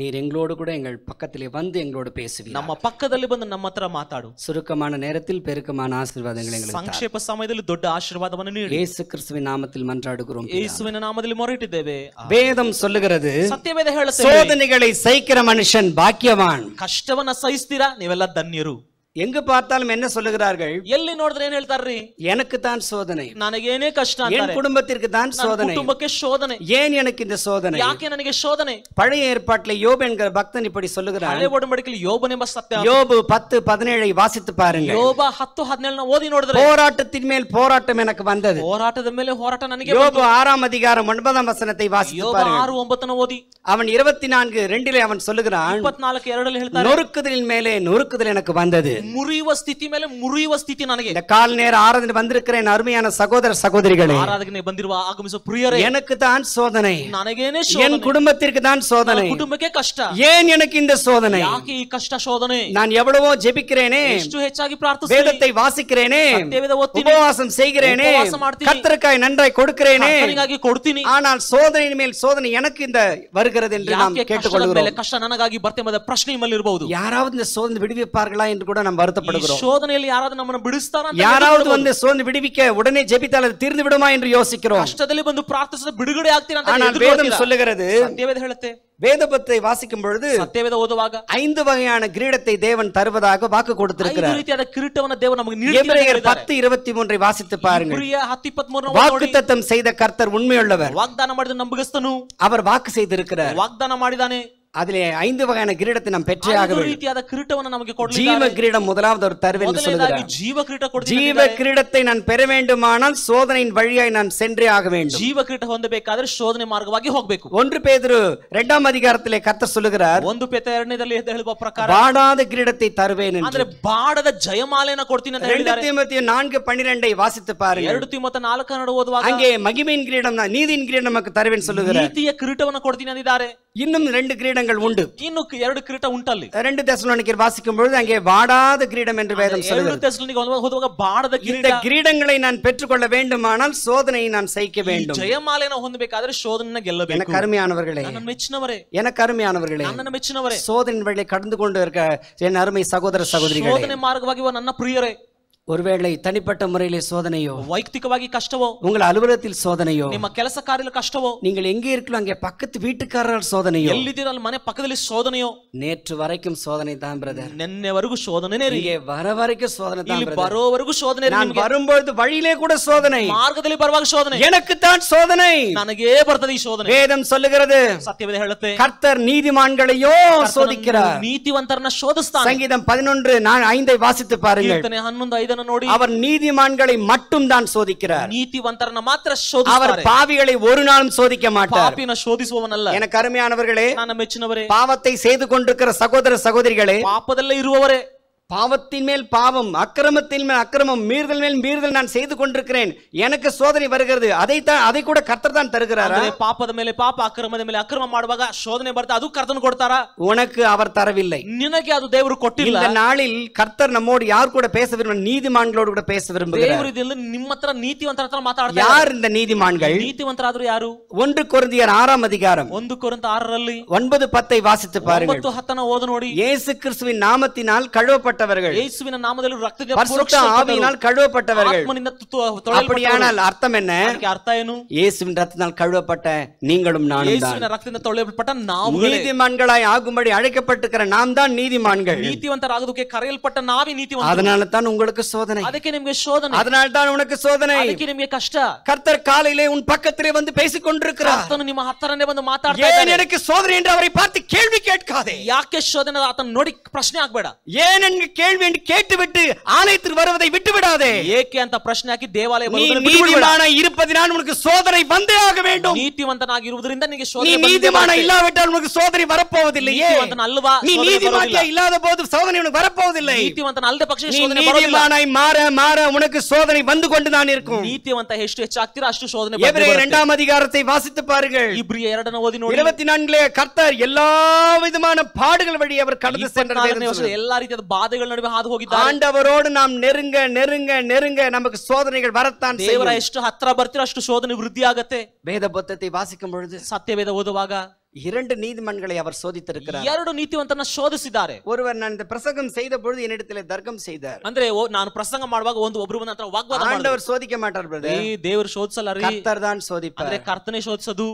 நீர் எங்களோடு கூட எங்கள் பக்கத்திலே வந்து எங்களோடு பேசுவீர் நம்ம பக்கத்தில் வந்து நம்ம ಹತ್ರ மாட்டாடும் சுருக்கமான நேரத்தில் பெருக்கமான ஆசீர்வாதங்களை எங்களுக்கு தா சங்கேப சமயத்தில் தொட்ட ஆசீர்வாதமன நீர் இயேசு கிறிஸ்துவின் நாமத்தில் மன்றாடுகிறோம் இயேசுவின் நாமத்தில் முறைட்டுதேவே வேதம் சொல்லுகிறது சத்திய வேதங்களை சோதனைகளை சகிக்கிற மனுஷன் பாக்கியவான் கஷ்டவன சகிஸ்திரா நீவெல்லாம் தன்யரு எங்கு பார்த்தாலும் என்ன சொல்லுகிறார்கள் எல்லி நோடிதரே என்ன தர்றி எனக்கு தான் சோதனை நான் ஏனே கஷ்டம் குடும்பத்திற்கு தான் சோதனை குடும்பக்கு சோதனை ஏன் எனக்கு இந்த சோதனை யாக்கே எனக்கு சோதனை பழைய ஏற்பாட்டில் யோபு என்கிற பக்தன் இப்படி சொல்லுகிறார் பழைய யோபு நம்ம யோபு 10 17 வாசித்து பாருங்க யோபு 10 17 ஓதி நோடிதரே போராட்டத்தின் மேல் போராட்டம் எனக்கு வந்தது போராட்டத்தின் மேல போராட்டம் நனக்கே யோபு ஆறாம் அதிகாரம் 9 வசனத்தை வாசி பாருங்க யோபு 6 ஓதி அவன் 24 நான்கு ல அவன் சொல்லுகிறான் 24 க்கு நொறுக்குதலின் மேலே நொறுக்குதல் எனக்கு வந்தது ಮುರಿಯುವ ಸ್ಥಿತಿ ಮೇಲೆ ಮುರಿಯುವ ಸ್ಥಿತಿ ನನಗೆ இந்த கால் நேர ஆராதனை வந்திருக்கிறேன் அருமையான சகோதர சகோதரிகளே ஆராதகனே ಬಂದಿರುವ ಆಗಮಿಸುವ ಪ್ರಿಯರೇ எனக்கு தான் சோதனை என் குடும்பத்திற்கு தான் சோதனை குடும்பக்கே ಕಷ್ಟ ஏன் எனக்கு இந்த சோதனை ಯಾಕೆ ಈ நான் எவ்வளவோ ஜெபிக்கிறேனே ಎಷ್ಟು வேதத்தை வாசிக்கிறேனே ದೇವದ செய்கிறேனே கர்த்தருக்காய் நன்றாய் கொடுக்கிறேனே ಕರ್ತನಿಗಾಗಿ ஆனால் சோதனையின் மேல் சோதனை எனக்கு இந்த வருகிறது என்று நாம் கேட்டுக்கொள்கிறோம் கஷ்ட ನನಗಾಗಿ ಬರ್ತೆ ಎಂಬ ಪ್ರಶ್ನೆ இந்த சோதனை விடுவிப்பார்களா என்று கூட நாம் வருத்தப்படுகிறோம் சோதனையில் யாராவது நம்ம விடுத்தாரா யாராவது வந்து ಒಂದು விடுவிக்க உடனே ஜெபித்தால் அது தீர்ந்து விடுமா என்று யோசிக்கிறோம் கஷ்டದಲ್ಲಿ வந்து ಪ್ರಾರ್ಥಿಸಿದ விடுகடை ಆಗ್ತೀರ வேதம் சொல்லுகிறது வேதபத்தை வாசிக்கும் பொழுது சத்தியவேத ஓதுவாக ஐந்து வகையான கிரீடத்தை தேவன் தருவதாக வாக்கு கொடுத்திருக்கிறார் ரீதியாத தேவன் நமக்கு நீடிக்கிறார் 10 23 வாசித்து பாருங்க செய்த கர்த்தர் உண்மையுள்ளவர் வாக்தானம் ಮಾಡಿದ அவர் வாக்கு செய்திருக்கிறார் வாக்தானம் ಮಾಡಿದಾನೆ அதிலே ஐந்து வகையான கிரீடத்தை நாம் பெற்றே ಆಗ ರೀತಿಯಾದ கிரீடವನ್ನು நமக்கு கொடுத்தார் ஜீவ கிரீடம் முதலாவது ஒரு தருவு என்று சொல்கிறார் ஜீவ கிரீட கொடுத்தார் ஜீவ கிரீடத்தை நான் பெற வேண்டுமானால் சோதனையின் வழியாய் நான் சென்றே ஆக வேண்டும் ஜீவ கிரீட ಹೊಂದಬೇಕಾದರೆ ಶೋಧನೆ ಮಾರ್ಗವಾಗಿ ಹೋಗಬೇಕು ஒன்று பேதுரு இரண்டாம் அதிகாரத்திலே கர்த்தர் சொல்கிறார் ಒಂದು ಪೇತ್ರನಲ್ಲಿ ಹೇಳುವ ಪ್ರಕಾರ ಬಾಡಾದ கிரீடத்தை தருவேன் என்று ಅಂದ್ರೆ ಬಾಡದ ಜಯಮಾಲೆಯನ್ನು ಕೊಡ್ತೀನಿ ಅಂತ ಹೇಳಿದ್ದಾರೆ 2 ತಿಮೊಥೆಯು 4 12 ஐ வாசித்து பாருங்கள் 2 ತಿಮೊಥೆ 4 ಅನ್ನುವುದು ಓದುವಾಗ அங்கே மகிமையின் கிரீடம் நீதியின் கிரீடம் நமக்கு தருவேன் சொல்லுகிறார் நீதிய கிரீடವನ್ನು கொடுத்தீங்க இன்னும் ரெண்டு கிரீடங்கள் உண்டு இன்னுக்கு ಎರಡು கிರೀಟ உண்டல்ல ரெண்டு தெசலோனிக்கர் வாசிக்கும் பொழுது அங்கே வாடாத கிரீடம் என்று வேதம் சொல்கிறது ரெண்டு தெசலோனிக்கர் வந்து ಹೋಗುವಾಗ ಬಾಡದ கிரீட இந்த கிரீடங்களை நான் பெற்றுக்கொள்ள வேண்டுமானால் சோதனையை நான் சகிக்க வேண்டும் ஜெயமாலையನ ಹೊಂದಬೇಕಾದರೆ சோதனைನ ಗೆಲ್ಲಬೇಕು எனக்கு அருமையானவர்களே ನನ್ನ ಮೆಚ್ಚಿನವರೇ எனக்கு அருமையானவர்களே ನನ್ನ ಮೆಚ್ಚಿನವರೇ சோதனையின் வழியை கடந்து கொண்டு இருக்க என் அருமை சகோதர சகோதரிகளே சோதனை மார்க்கವಾಗಿ ನನ್ನ ಪ್ರಿಯರೇ ஒருவேளை தனிப்பட்ட முறையிலே சோதனையோ வைக்திகவாகி கஷ்டவோ உங்கள் அலுவலகத்தில் சோதனையோ நம்ம ಕೆಲಸ காரியில கஷ்டவோ நீங்கள் எங்கே இருக்கலாம் அங்கே பக்கத்து வீட்டுக்காரர் சோதனையோ ಎಲ್ಲಿದ್ದೀರ மனை பக்கத்துல சோதனையோ நேற்று வரைக்கும் சோதனை தான் பிரதர் ನಿನ್ನೆವರೆಗೂ ಸೋದನೆನೇ ರೀ இங்கே வர வரைக்கும் சோதனை தான் ಇಲ್ಲಿ brother. ಬರೋವರೆಗೂ சோதனை நான் வரும்பொழுது வழியிலே கூட சோதனை மார்க்கத்தில் பரவாக சோதனை எனக்கு தான் சோதனை நனக்கே ಬರ್ತದೆ சோதனை வேதம் சொல்லுகிறது ಸತ್ಯವೇದ ಹೇಳುತ್ತೆ கர்த்தர் நீதிமான்களையோ சோதிக்கிறார் ನೀತಿವಂತರನ್ನ சோதஸ்தான் சங்கீதம் பதினொன்று நான் ஐந்தை வாசித்து பாருங்கள் இத்தனை ಹನ್ನೊಂದು ಐದನ್ನು ಆತನ ನೋಡಿ அவர் நீதிமான்களை மட்டும் தான் சோதிக்கிறார் நீதிவந்தரன ಮಾತ್ರ அவர் பாவிகளை ஒரு நாளும் சோதிக்க மாட்டார் பாபின சோதிಸುವವನಲ್ಲ எனக்கு நான் ಮೆಚ್ಚಿನವರೇ பாவத்தை செய்து கொண்டிருக்கிற சகோதர சகோதரிகளே பாப்பதல்ல பாவத்தின் மேல் பாவம் அக்கிரமத்தின் மேல் அக்கிரமம் மீறுதல் மேல் மீறுதல் நான் செய்து கொண்டிருக்கிறேன் எனக்கு சோதனை வருகிறது அதை தான் அதை கூட கர்த்தர் தான் தருகிறார் பாப்பத மேலே பாப்ப ಅಕ್ರಮದ மேலே அக்கிரமம் ஆடுவாக சோதனை பார்த்து அது கர்த்தன் கொடுத்தாரா உனக்கு அவர் தரவில்லை ನಿನಗೆ அது தேவர் கொட்டில் இந்த நாளில் கர்த்தர் நம்மோடு யார் கூட பேச விரும்புகிறார் நீதிமான்களோடு கூட பேச விரும்புகிறார் தேவர் இதில் ನಿಮ್ಮತ್ರ ನೀತಿವಂತರ யார் இந்த நீதிமான்கள் நீதிவந்தராದ್ರು யாரு ஒன்று குறந்தியர் ஆறாம் அதிகாரம் ஒன்று குறந்த ஆறு ஒன்பது பத்தை வாசித்து பாருங்கள் ஒன்பது ஹத்தன இயேசு கிறிஸ்துவின் நாமத்தினால் கழுவப்பட்ட கழுவப்பட்டவர்கள் இயேசுவின் நாமத்தில் ரத்தத்தில் பரிசுத்த ஆவியினால் கழுவப்பட்டவர்கள் அப்படியானால் அர்த்தம் என்ன அர்த்தம் ಏನು இயேசுவின் ரத்தத்தினால் கழுவப்பட்ட நீங்களும் நானும் இயேசுவின் ரத்தத்தினால் ತೊಳೆಯಲ್ಪಟ್ಟ ನಾವು நீதிமான்களாய் ஆகும்படி அழைக்கப்பட்டிருக்கிற நாம் தான் நீதிமான்கள் நீதிவந்தராகுதுಕ್ಕೆ ಕರೆಯಲ್ಪಟ್ಟ ನಾವೇ நீதிவந்தர் அதனால தான் உங்களுக்கு சோதனை ಅದಕ್ಕೆ ನಿಮಗೆ சோதனை அதனால தான் உனக்கு சோதனை ಅದಕ್ಕೆ ನಿಮಗೆ ಕಷ್ಟ கர்த்தர் காலையிலே உன் பக்கத்திலே வந்து பேசிக் கொண்டிருக்கிறார் ಆತನು ನಿಮ್ಮ ಹತ್ತರನೇ ಬಂದು ಮಾತಾಡ್ತಾ ಇದ್ದಾನೆ எனக்கு சோதனை என்று அவரை பார்த்து கேள்வி கேட்காதே சோதனை ಶೋಧನೆ ಆತನ பிரச்சனை ಪ್ರಶ್ನೆ ஏன் ಏನ್ கேள்வி ಎಂದು ಕೇಟುಬಿಟ್ಟು ಆಲಯத்தில் வருவதை விட்டுவிடாதே ಏಕೆ ಅಂತ ಪ್ರಶ್ನೆ ಹಾಕಿ ದೇವಾಲಯ ನೀತಿಮಾನ இருப்பதினால் உனக்கு சோதனை வந்தே ஆக வேண்டும் நீதிமந்தனாக இருவதರಿಂದ ನಿನಗೆ சோதனை நீ நீதிமான இல்லாவிட்டால் உனக்கு சோதனை வரப்போவதில்லை நீதிமந்தன் அல்லவா நீ நீதிமான் இல்லாத போது சோதனை உனக்கு வரப்போவதில்லை நீதிமந்தன் ಅಲ್ಲದ ಪಕ್ಷ சோதனை ಬರೋದಿಲ್ಲ மாற மாற உனக்கு சோதனை வந்து கொண்டு தான் இருக்கும் நீதிமಂತ ಎಷ್ಟು ಹೆಚ್ಚಾಗ್ತೀರಾ ಅಷ್ಟು சோதனை எபிரேயர் 2 அதிகாரத்தை வாசித்து பாருங்கள் எபிரேயர் 2 ನೇ ಓದಿ ನೋಡಿ 24 ನೇ ಕರ್ತர் ಎಲ್ಲಾ பாடுகள் வழி அவர் கடந்து சென்றதை எல்லா ರೀತಿಯಾದ ಬಾಧೆ ಸೋದನೆಗಳ ನಡುವೆ ಹಾದು ಹೋಗಿದ್ದಾರೆ ಆಂಡವರೋಡು ನಾವು ನೆರುಂಗ ನೆರುಂಗ ನೆರುಂಗ ನಮಗೆ ಸೋದನೆಗಳು ಬರುತ್ತಾನೆ ದೇವರ ಎಷ್ಟು ಹತ್ರ ಬರ್ತೀರೋ ಅಷ್ಟು ಸೋದನೆ ವೃದ್ಧಿ ಆಗತ್ತೆ ವೇದ ಬದ್ಧತೆ ವಾಸಿಕ பொழுது ಸತ್ಯ ವೇದ ಓದುವಾಗ இரண்டு நீதிமன்களை அவர் சோதித்திருக்கிறார் ಎರಡು ನೀತಿವಂತನ ಶೋಧಿಸಿದ್ದಾರೆ ஒருவர் நான் இந்த பிரசங்கம் செய்த பொழுது என்னிடத்தில் தர்க்கம் செய்தார் ಅಂದ್ರೆ ನಾನು ಪ್ರಸಂಗ ಮಾಡುವಾಗ ಒಂದು ಒಬ್ರು ಬಂದ ನಂತರ ವಾಗ್ವಾದ ಆಂಡವರ್ ಸೋದಿಕೆ ಮಾತಾಡ್ಬಿಡ್ತಾರೆ ಈ ದೇವರು ಶೋಧಿಸಲ್ಲ ರೀ ಕರ್ತರ್ தான் சோதிப்பார் ಅಂದ್ರೆ ಕರ್ತನೇ ಶೋಧಿಸೋದು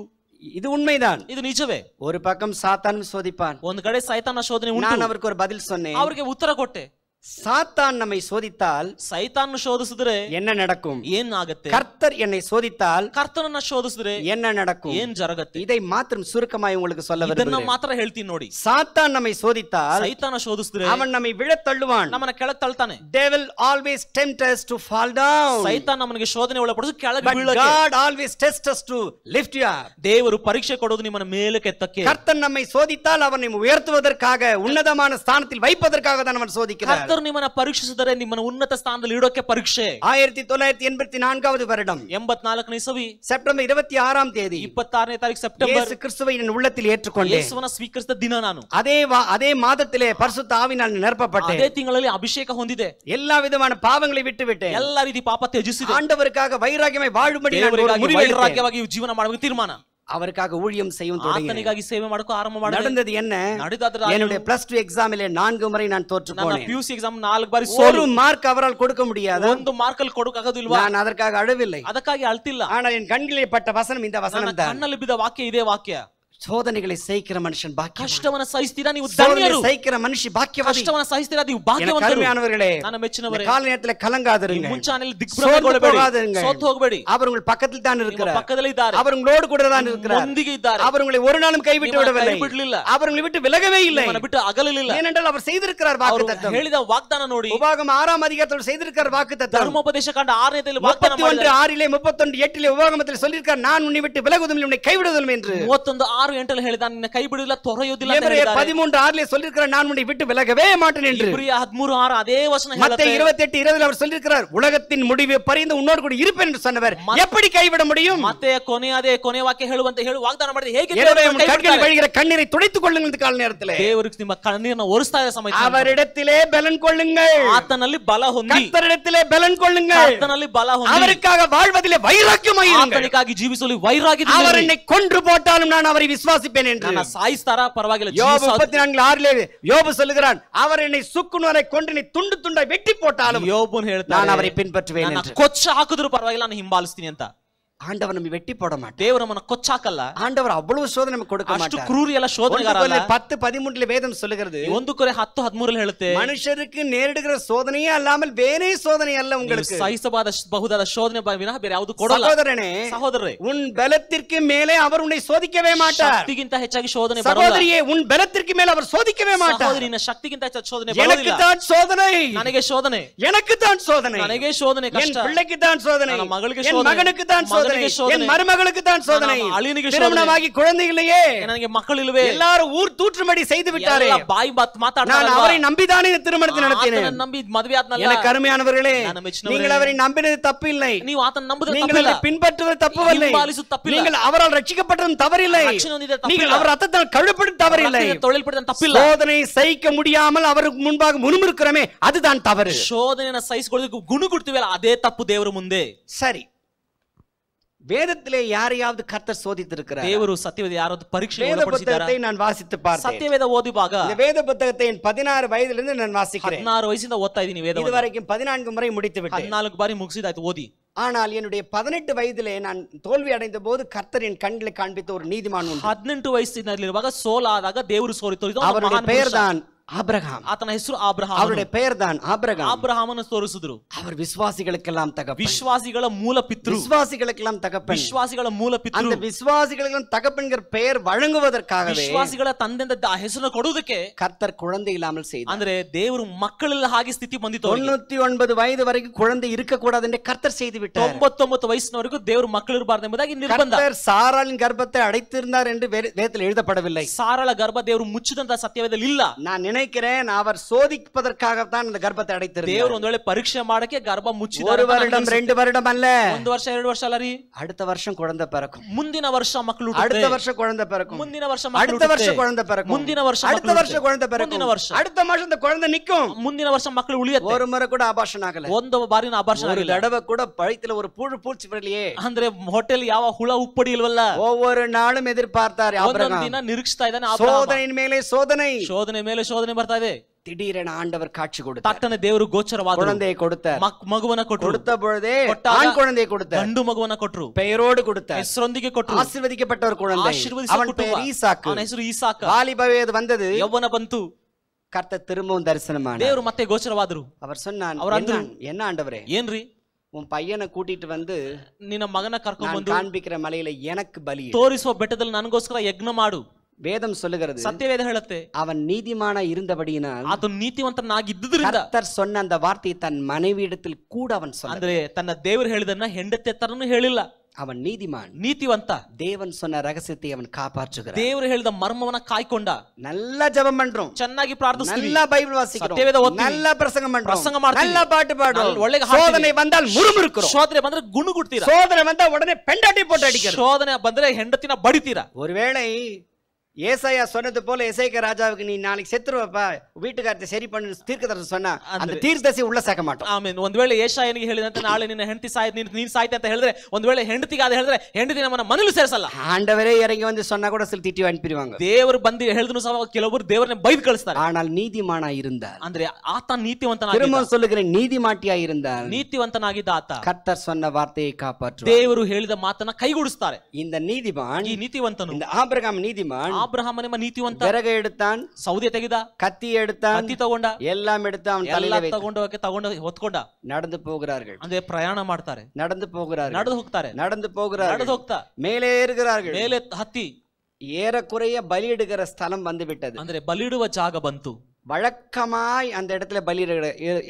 இது உண்மைதான் இது நிஜவே ஒரு பக்கம் சாத்தானும் சோதிப்பான் ஒன்னு கடை சைத்தான சோதனை நான் அவருக்கு ஒரு பதில் சொன்னேன் அவருக்கு உத்தர கொட்டேன் சாத்தான் நம்மை சோதித்தால் சைத்தான் சோதிசுதுரு என்ன நடக்கும் ஏன் ஆகத்து கர்த்தர் என்னை சோதித்தால் கர்த்தன சோதிசுதுரு என்ன நடக்கும் ஏன் ஜரகத்து இதை மாத்திரம் சுருக்கமாய் உங்களுக்கு சொல்ல வருகிறேன் இதை மாத்திரம் ஹெல்த்தி நோடி சாத்தான் நம்மை சோதித்தால் சைத்தான சோதிசுதுரு அவன் நம்மை விழத் தள்ளுவான் நம்மன கிழத் தள்ளுத்தானே devil always tempt us to fall down சைத்தான் நம்மனுக்கு சோதனை உள்ள பொழுது கிழக்கு விழ god always test us to lift you up தேவர் ஒரு பரீட்சை கொடுத்து நீ மன மேலே கர்த்தன் நம்மை சோதித்தால் அவனை உயர்த்துவதற்காக உன்னதமான ஸ்தானத்தில் வைப்பதற்காக தான் அவன் சோதிக்கிறார் ದೇವರು ನಿಮ್ಮನ್ನ ಪರೀಕ್ಷಿಸಿದರೆ ನಿಮ್ಮನ್ನ ಉನ್ನತ ಸ್ಥಾನದಲ್ಲಿ ಇಡೋಕೆ ಪರೀಕ್ಷೆ ஆயிரத்தி தொள்ளாயிரத்தி எண்பத்தி நான்காவது வருடம் ಎಂಬತ್ನಾಲ್ಕನೇ ಇಸವಿ செப்டம்பர் இருபத்தி ஆறாம் தேதி ಇಪ್ಪತ್ತಾರನೇ ತಾರೀಕು ಸೆಪ್ಟೆಂಬರ್ இயேசு கிறிஸ்துவை என் உள்ளத்தில் ஏற்றுக்கொண்டேன் ಯೇಸುವನ್ನ ಸ್ವೀಕರಿಸಿದ ದಿನ ನಾನು அதே வா- அதே மாதத்திலே பரிசுத்த ஆவினால் நிரப்பப்பட்டேன் ಅದೇ ತಿಂಗಳಲ್ಲಿ ಅಭಿಷೇಕ ಹೊಂದಿದೆ எல்லா விதமான பாவங்களை விட்டு விட்டேன் ಎಲ್ಲಾ ರೀತಿ ಪಾಪ ತ್ಯಜಿಸಿದೆ ಆಂಡವರಿಗಾಗಿ ವೈರಾಗ್ಯಮೈ ವಾಳುಂಬಡಿ ನಾನು ஒரு ದೇವರಿಗಾಗಿ முடிவு எடுத்தேன். ವೈರಾಗ್ಯವಾಗಿ ಜೀವನ ಮಾಡುವ ತೀರ್ಮಾನ அவருக்காக ஊழியம் செய்யும் ಆತನಿಗಾಗಿ ಸೇವೆ ಮಾಡಕ್ಕೂ ಆರಂಭ ಮಾಡಿದೆ நடந்தது என்ன ನಡೆದಾದ್ರೆ என்னுடைய பிளஸ் டூ எக்ஸாமிலே நான்கு முறை நான் தோற்று போனேன் பியூசி எக்ஸாம் நாலு ಬಾರಿ ஒரு மார்க் அவரால் கொடுக்க முடியாது ಒಂದು ಮಾರ್ಕ್ ಅಲ್ಲಿ நான் அதற்காக அழவில்லை ಅದಕ್ಕಾಗಿ ಅಳ್ತಿಲ್ಲ ஆனால் என் கண்களில் பட்ட வசனம் இந்த வசனம் தான் கண்ணಲ್ಲಿ இதே ವಾಕ್ಯ சோதனைகளை சகிக்கிற மனுஷன் பாக்கிய கஷ்டமான சகிஸ்திரா நீ தன்யரு சகிக்கிற மனுஷி பாக்கியவதி கஷ்டமான சகிஸ்திரா நீ பாக்கியவந்தரு கர்மியானவர்களே நான் மெச்சினவரே கால நேரத்தில் கலங்காதிருங்க முஞ்சானில் திக்பிரமே கொள்ளபடி சோத்து பக்கத்தில் தான் இருக்கிறார் பக்கத்திலே இருக்கார் அவர் கூட தான் இருக்கிறார் ஒந்திக இருக்கார் அவர் உங்களை ஒரு நாளும் கைவிட்டு விடவில்லை அவர்களை விட்டு விலகவே இல்லை அவரை விட்டு அகலில் இல்லை ஏனென்றால் அவர் செய்திருக்கிறார் வாக்குத்தத்தம் எழுத வாக்தான நோடி உபாகம் ஆறாம் அதிகாரத்தில் செய்திருக்கிறார் வாக்குத்தத்தம் தர்மோபதேச காண்ட ஆறாம் அதிகாரத்தில் 31 6 ல 31 8 ல உபாகமத்தில் சொல்லிருக்கார் நான் உன்னை விட்டு விலகுவதும் இல்லை உன்னை கைவிடுவதும் என்று 31 ಆರು பதிமூன்று ஆறுல நான் உன்னை விட்டு விலகவே மாட்டேன் என்று இருபத்தி எட்டு இருபதுல அவர் சொல்லிருக்கிறார் உலகத்தின் முடிவு உன்னோடு கூட இருப்பேன் என்று சொன்னவர் எப்படி கைவிட முடியும் கண்கள் கண்ணீரை துடைத்துக் கொள்ளுங்கள் கால நேரத்தில் தேவருக்கு ನಿಮ್ಮ கண்ணீர் ஒரு ಇದ್ದ அவரிடத்திலே பலன் கொள்ளுங்கள் ಆತನಲ್ಲಿ ಬಲ ಹೊಂದಿ ಕರ್ತರಿಡத்திலே பலன் கொள்ளுங்கள் ಆತನಲ್ಲಿ ಬಲ அவருக்காக வாழ்வதிலே வைராக்கியமாய் இருங்கள் ஜீவி சொல்லி ವೈರಾಗ್ಯದಿಂದ அவர் என்னை கொன்று போட்டாலும் நான் அவரை விசுவாசிப்பேன் என்று நான் சாய்ஸ்தாரா பரவாயில்லை யோபு முப்பத்தி நான்கு யோபு சொல்லுகிறான் அவர் என்னை சுக்குனரை கொண்டு நீ துண்டு துண்டை வெட்டி போட்டாலும் யோபுன்னு ಹೇಳ್ತಾನೆ அவரை பின்பற்றுவேன் ಪಿನ್ಪಟ್ಟುವೆ ನಾನು ಕೊಚ್ಚ ಹಾಕಿದ್ರು ಪರವಾಗಿಲ್ಲ ನಾನು ಹಿಂಬಾಲಿಸ್ತೀನಿ ಅಂತ ಆಂಡವರ ನಮ್ಮ ವೆಟ್ಟಿ ಪಡ ಮಾಟ ದೇವರ ಮನ ಕೊಚ್ಚಾಕಲ್ಲ ಆಂಡವರ ಅவ்வಳು ಶೋಧನೆ ನಮಗೆ ಕೊಡಕ ಮಾಟ ಅಷ್ಟು ಕ್ರೂರಿ ಎಲ್ಲ ಶೋಧನೆಗಾರಲ್ಲ 10 13 ವೇದಂ சொல்லுகிறது ಒಂದು ಕೊರೆ 10 13 ಅಲ್ಲಿ ಹೇಳುತ್ತೆ ಮನುಷ್ಯರಿಗೆ ನೇರಿಡುವ ಶೋಧನೆಯೇ ಅಲ್ಲಾಮಲ್ ಬೇರೆ ಶೋಧನೆ ಅಲ್ಲ ಉಂಗಳುக்கு ಸಹಿಸಬಾದ ಬಹುದಾದ ಶೋಧನೆ ವಿನಃ ಬೇರೆ ಯಾವುದು ಕೊಡಲ್ಲ ಸಹೋದರನೇ ಸಹೋದರರೇ ಉನ್ ಬಲತ್ತಿற்கு ಮೇಲೆ ಅವರು ಉನ್னை ಶೋಧಿಕವೇ ಮಾಟಾರ್ ಶಕ್ತಿಗಿಂತ ಹೆಚ್ಚಾಗಿ ಶೋಧನೆ ಬರಲ್ಲ ಸಹೋದರಿಯೇ ಉನ್ ಬಲತ್ತಿற்கு ಮೇಲೆ ಅವರು ಶೋಧಿಕವೇ ಮಾಟಾರ್ ಸಹೋದರಿನ ಶಕ್ತಿಗಿಂತ ಹೆಚ್ಚಾಗಿ ಶೋಧನೆ ಬರಲ್ಲ ನನಗೆ ತಾನ್ ಶೋಧನೆ ನನಗೆ ಶೋಧನೆ ನನಗೆ ತಾನ್ ಶೋಧನೆ ನನಗೆ ಶೋಧನೆ ಕಷ್ಟ ಎನ್ ಪಿಳ್ಳೆಗೆ ತಾನ್ ಶೋಧನೆ ನನ್ನ ಮಗಳಿಗೆ ಶೋಧನೆ ಮಗನಿಗೆ ತಾನ್ ಶೋಧನೆ மருமகளுக்கு தான் சோதனை அழுனிக்கு திருமணமாகி குழந்தை இல்லையே செய்து விட்டாரே ಬಾಯಿ ಬಾತ್ ಮಾತಾಡ್ತಾರೆ ನಾನು இந்த திருமணத்தை நடத்தினேன் நீங்கள் அவரை நம்பினது தப்பு இல்லை ನೀವು ಆತನ ನಂಬುದು நீங்கள் பின்பற்றுவது நீங்கள் அவர் ரத்தத்தால் கழுவப்பட்டது தவறில்லை தொழில்படுத்த சோதனை சகிக்க முடியாமல் அவருக்கு முன்பாக முணுமுறுக்கிறமே அதுதான் தவறு சோதனை சைஸ் கொடுத்து குணு கொடுத்துவேல அதே தப்பு தேவரும் முந்தே சரி வேதத்திலே யாரையாவது கர்த்தர் சோதித்திருக்கிறார் தேவரு சத்தியவேத யாராவது பரீட்சை வேத புத்தகத்தை நான் வாசித்து பார்த்தேன் சத்தியவேத ஓதிபாக இந்த வேத புத்தகத்தை 16 வயதில இருந்து நான் வாசிக்கிறேன் 16 வயசிಂದ ಓದ್ತಾ ಇದೀನಿ ವೇದ இதுவரைக்கும் 14 முறை முடித்து விட்டேன் 14 பாரி ಬಾರಿ ಮುಗಿಸಿದಾಯ್ತು ஓதி ஆனால் என்னுடைய பதினெட்டு வயதிலே நான் தோல்வி அடைந்த போது கர்த்தரின் கண்களை காண்பித்த ஒரு நீதிமான் உண்டு 18 சோலாதாக ಸೋಲಾದಾಗ சோரி ಸೋರಿತೋ அவருடைய பெயர் தான் ಆಬ್ರಹಾಂ ಆತನ ಹೆಸರು ಆಬ್ರಹಾಂ ಅವರುடைய பெயர் தான் ஆபிரகாம் ஆபிரகாமನ ತೋರಿಸಿದ್ರು அவர் ವಿಶ್ವಾಸಿಗಳಿಗೆல்லாம் தக ವಿಶ್ವಾಸಿಗಳ ಮೂಲ ಪಿತೃ விசுவாசிகளுக்கெல்லாம் தகப்பன் விசுவாசிகள ಮೂಲ ಪಿತೃ அந்த விசுவாசிகளுக்கெல்லாம் தகப்பன்கிற பெயர் வழங்குவதற்காக ವಿಶ್ವಾಸಿಗಳ ತಂದೆಂದ ಹೆಸರನ್ನು ಕೊಡುವುದಕ್ಕೆ கர்த்தர் குழந்தை இல்லாமல் செய்தார் ಅಂದ್ರೆ ದೇವರು ಮಕ್ಕಳಿಲ್ಲ ಹಾಗೆ ಸ್ಥಿತಿ ಬಂದಿತ್ತು 99 ವಯಸ್ಸು ವರೆಗೂ குழந்தை இருக்க கூடாது என்று கர்த்தர் செய்து விட்டார் 99 வயசினವರೆಗೂ ದೇವರು ಮಕ್ಕಳು ಇರಬಾರದು ಎಂಬುದಾಗಿ ನಿರ್ಬಂಧ கர்த்தர் சாராளின் கர்ப்பத்தை அடைத்திருந்தார் என்று வேதத்தில் எழுதப்படவில்லை சாராள ಗರ್ಭ ದೇವರು ಮುಚ್ಚಿದಂತ ಸತ್ಯವೇದದಲ್ಲಿ இல்ல நான் நினைக்கிறேன் அவர் சோதிப்பதற்காகத்தான் இந்த கர்ப்பத்தை அடைத்தார் தேவர் ஒருவேளை ಪರೀಕ್ಷೆ ಮಾಡಕ್ಕೆ ಗರ್ಭ ಮುಚ್ಚಿದ ஒரு வருடம் ரெண்டு வருடம் அல்ல ಒಂದು ವರ್ಷ ಎರಡು ವರ್ಷ ಅಲ್ಲ அடுத்த வருஷம் குழந்தை பிறக்கும் ಮುಂದಿನ ವರ್ಷ ಮಕ್ಕಳು அடுத்த வருஷம் குழந்தை பிறக்கும் ಮುಂದಿನ ವರ್ಷ ಮಕ್ಕಳು அடுத்த வருஷம் குழந்தை பிறக்கும் ಮುಂದಿನ ವರ್ಷ அடுத்த வருஷம் குழந்தை பிறக்கும் ಮುಂದಿನ ವರ್ಷ அடுத்த மாசம் இந்த குழந்தை நிக்கும் ಮುಂದಿನ ವರ್ಷ ಮಕ್ಕಳು ಉಳಿಯುತ್ತೆ ஒரு முறை கூட ஆபாஷன் ஆகல ಒಂದು ಬಾರಿನ ஆபாஷன் ஒரு ಆಗಿಲ್ಲ கூட பழுத்துல ஒரு புழு பூச்சி வரலையே ಅಂದ್ರೆ ಹೋಟೆಲ್ ಯಾವ ಹುಳ ಉಪ್ಪಡಿ ಇಲ್ವಲ್ಲ ஒவ்வொரு நாளும் எதிர்பார்த்தார் ஆபிரகாம். ಒಂದೊಂದ್ ದಿನ ನಿರೀಕ್ಷಿಸ್ತಾ ಇದ್ದಾನೆ ಆಬ್ರಹಾಮ. மேலே சோதனை ಶೋಧನೆ ಮೇಲೆ ಶೋಧನೆ ಆರಾಧನೆ ಬರ್ತಾ திடீரென ஆண்டவர் காட்சி கொடுத்தார் தட்டன தேவரு கோச்சரவாத குழந்தையை கொடுத்தார் மகுவன கொட்ரு கொடுத்த பொழுதே ஆண் குழந்தையை கொடுத்தார் கண்டு மகுவன கொட்ரு பெயரோடு கொடுத்தார் ಹೆಸರೊಂದಿಗೆ ಕೊಟ್ಟರು ಆಶೀರ್ವದಿக்கப்பಟ್ಟ ஒரு குழந்தை ஆசீர்வதிக்கப்பட்ட ஈசாக்கு அவன் ಹೆಸರು ಈಸಾಕ வாலிப வயது வந்தது ಯವನ பந்து ಕರ್ತ திரும்பவும் தரிசனமான தேவரு ಮತ್ತೆ ಗೋಚರವಾದರು அவர் சொன்னான் அவர் ಅಂದ್ರು என்ன ஆண்டவரே ஏன்றி உன் பையனை கூட்டிட்டு வந்து ನಿನ್ನ ಮಗನ கற்க வந்து காண்பிக்கிற மலையில எனக்கு பலி தோரிசோ ಬೆಟ್ಟದಲ್ಲಿ ನನಗೋಸ್ಕರ ಯಜ್ಞ ಮಾಡು ವೇದಂ ಸೊಲ್ಲುகிறது ಸತ್ಯವೇದ ಹೇಳುತ್ತೆ ಅವನ್ ನೀತಿಮಾನ ಇರಂದಬಡಿನ ಆತನು ನೀತಿವಂತನಾಗಿದ್ದರಿಂದ ಕರ್ತರ್ ಸೊನ್ನ ಅಂತ ವಾರ್ತೆ ತನ್ನ ಮನೆವಿಡದಲ್ಲಿ ಕೂಡ ಅವನ್ ಸೊಲ್ಲ ಅಂದ್ರೆ ತನ್ನ ದೇವರು ಹೇಳಿದನ್ನ ಹೆಂಡತಿ ತರನು ಹೇಳಿಲ್ಲ ಅವನ್ ನೀತಿಮಾನ್ ನೀತಿವಂತ தேவன் சொன்ன ரகசியத்தை அவன் காப்பாற்றுகிறார் தேவர் ಹೇಳಿದ மர்மவன காய்க்கொண்டா நல்லா ஜெபம் பண்றோம் ಚೆನ್ನಾಗಿ ಪ್ರಾರ್ಥಿಸ್ತೀವಿ நல்லா ಬೈಬಲ್ ವಾಸಿக்கிறோம் ಸತ್ಯವೇದ ಓದ್ತೀವಿ நல்லா ಪ್ರಸಂಗ ಮಾಡ್றோம் ಪ್ರಸಂಗ ಮಾಡ್ತೀವಿ நல்லா ಪಾಟು பாடுறோம் ಒಳ್ಳೆ சோதனை வந்தால் முறுமுறுக்கிறோம் சோதனை ಬಂದ್ರೆ ಗುಣುಗುಡ್ತೀರಾ சோதனை வந்தா உடனே பெண்டாட்டி போட்டு அடிக்கிறோம் சோதனை ಬಂದ್ರೆ ಹೆಂಡತಿನ ಬಡಿತೀರಾ ஒருவேளை ஏசாயா சொன்னது போல ஏசைக்க ராஜாவுக்கு நீ நாளைக்கு செத்துருவப்பா வீಟುಗಾರತೆ ಸರಿ பண்ணு தீர்க்கதரிசி சொன்னா அந்த தீர்க்கದರ್ಶಿ ಉಳ್ಳ ಸಾಕ ಮಾಟ ಆಮೇನ್ ಒಂದು ವೇಳೆ ಏಸಾಯನಿಗೆ ಹೇಳಿದಂತೆ ನಾಳೆ ನಿನ್ನ ಹೆಂಡತಿ ಸಾಯ ನೀನು ನೀನು ಸಾಯ್ತೆ ಅಂತ ಹೇಳಿದ್ರೆ ಒಂದು ವೇಳೆ ಹೆಂಡತಿಗೆ ಅದು ಹೇಳಿದ್ರೆ ಹೆಂಡತಿ ನಮ್ಮನ್ನ ಮನಲು ಸೇರಿಸಲ್ಲ ಆಂಡವರೇ இறங்கி வந்து சொன்னா கூட சில திட்டி அனுப்பிடுவாங்க ದೇವರು ಬಂದು ಹೇಳಿದ್ರು ಸಹ ಕೆಲವರು ದೇವರನ್ನ ಬೈದು ಕಳಿಸ್ತಾರೆ ஆனால் நீதிமானா இருந்தார் ಅಂದ್ರೆ ಆತ ನೀತಿವಂತನಾಗಿದ್ದ ತಿರುಮ சொல்லுகிற நீதிமாட்டியா இருந்தார் ನೀತಿವಂತನಾಗಿದ್ದ ಆತ ಕರ್ತರ್ சொன்ன வார்த்தையை காப்பாற்று ದೇವರು ಹೇಳಿದ ಮಾತನ್ನ ಕೈಗೂಡಿಸುತ್ತಾರೆ இந்த நீதிமான் ಈ ನೀತಿವಂತನು இந்த ஆபிரகாம் நீதிமான் ಆಬ್ರಹಾಮನೆ ನೀತಿವಂತ ಬೆರಗ ಇಡ್ತಾನ್ ಸೌದೆ ತೆಗೆದ ಕತ್ತಿ ಎಡ್ತಾನ್ ಕತ್ತಿ ತಗೊಂಡ ಎಲ್ಲ ಮೆಡ್ತ ಅವ್ನ ತಲೆ ತಗೊಂಡ ಹೋಗಕ್ಕೆ ತಗೊಂಡ ಹೊತ್ಕೊಂಡ ನಡೆದು ಹೋಗ್ರಾರ್ಗಳು ಅಂದ್ರೆ ಪ್ರಯಾಣ ಮಾಡ್ತಾರೆ ನಡೆದು ಹೋಗ್ರಾರ್ ನಡೆದು ಹೋಗ್ತಾರೆ ನಡೆದು ಹೋಗ್ರಾರ್ ನಡೆದು ಹೋಗ್ತಾ ಮೇಲೆ ಏರ್ಗ್ರಾರ್ಗಳು ಮೇಲೆ ಹತ್ತಿ ಏರಕುರೆಯ ಬಲಿ ಇಡುಗರ ಸ್ಥಳ ಬಂದು ಬಿಟ್ಟದೆ ಅಂದ್ರೆ ಬಲಿಡುವ ಜಾಗ ಬಂತು வழக்கமாய் அந்த இடத்துல ಬಲಿ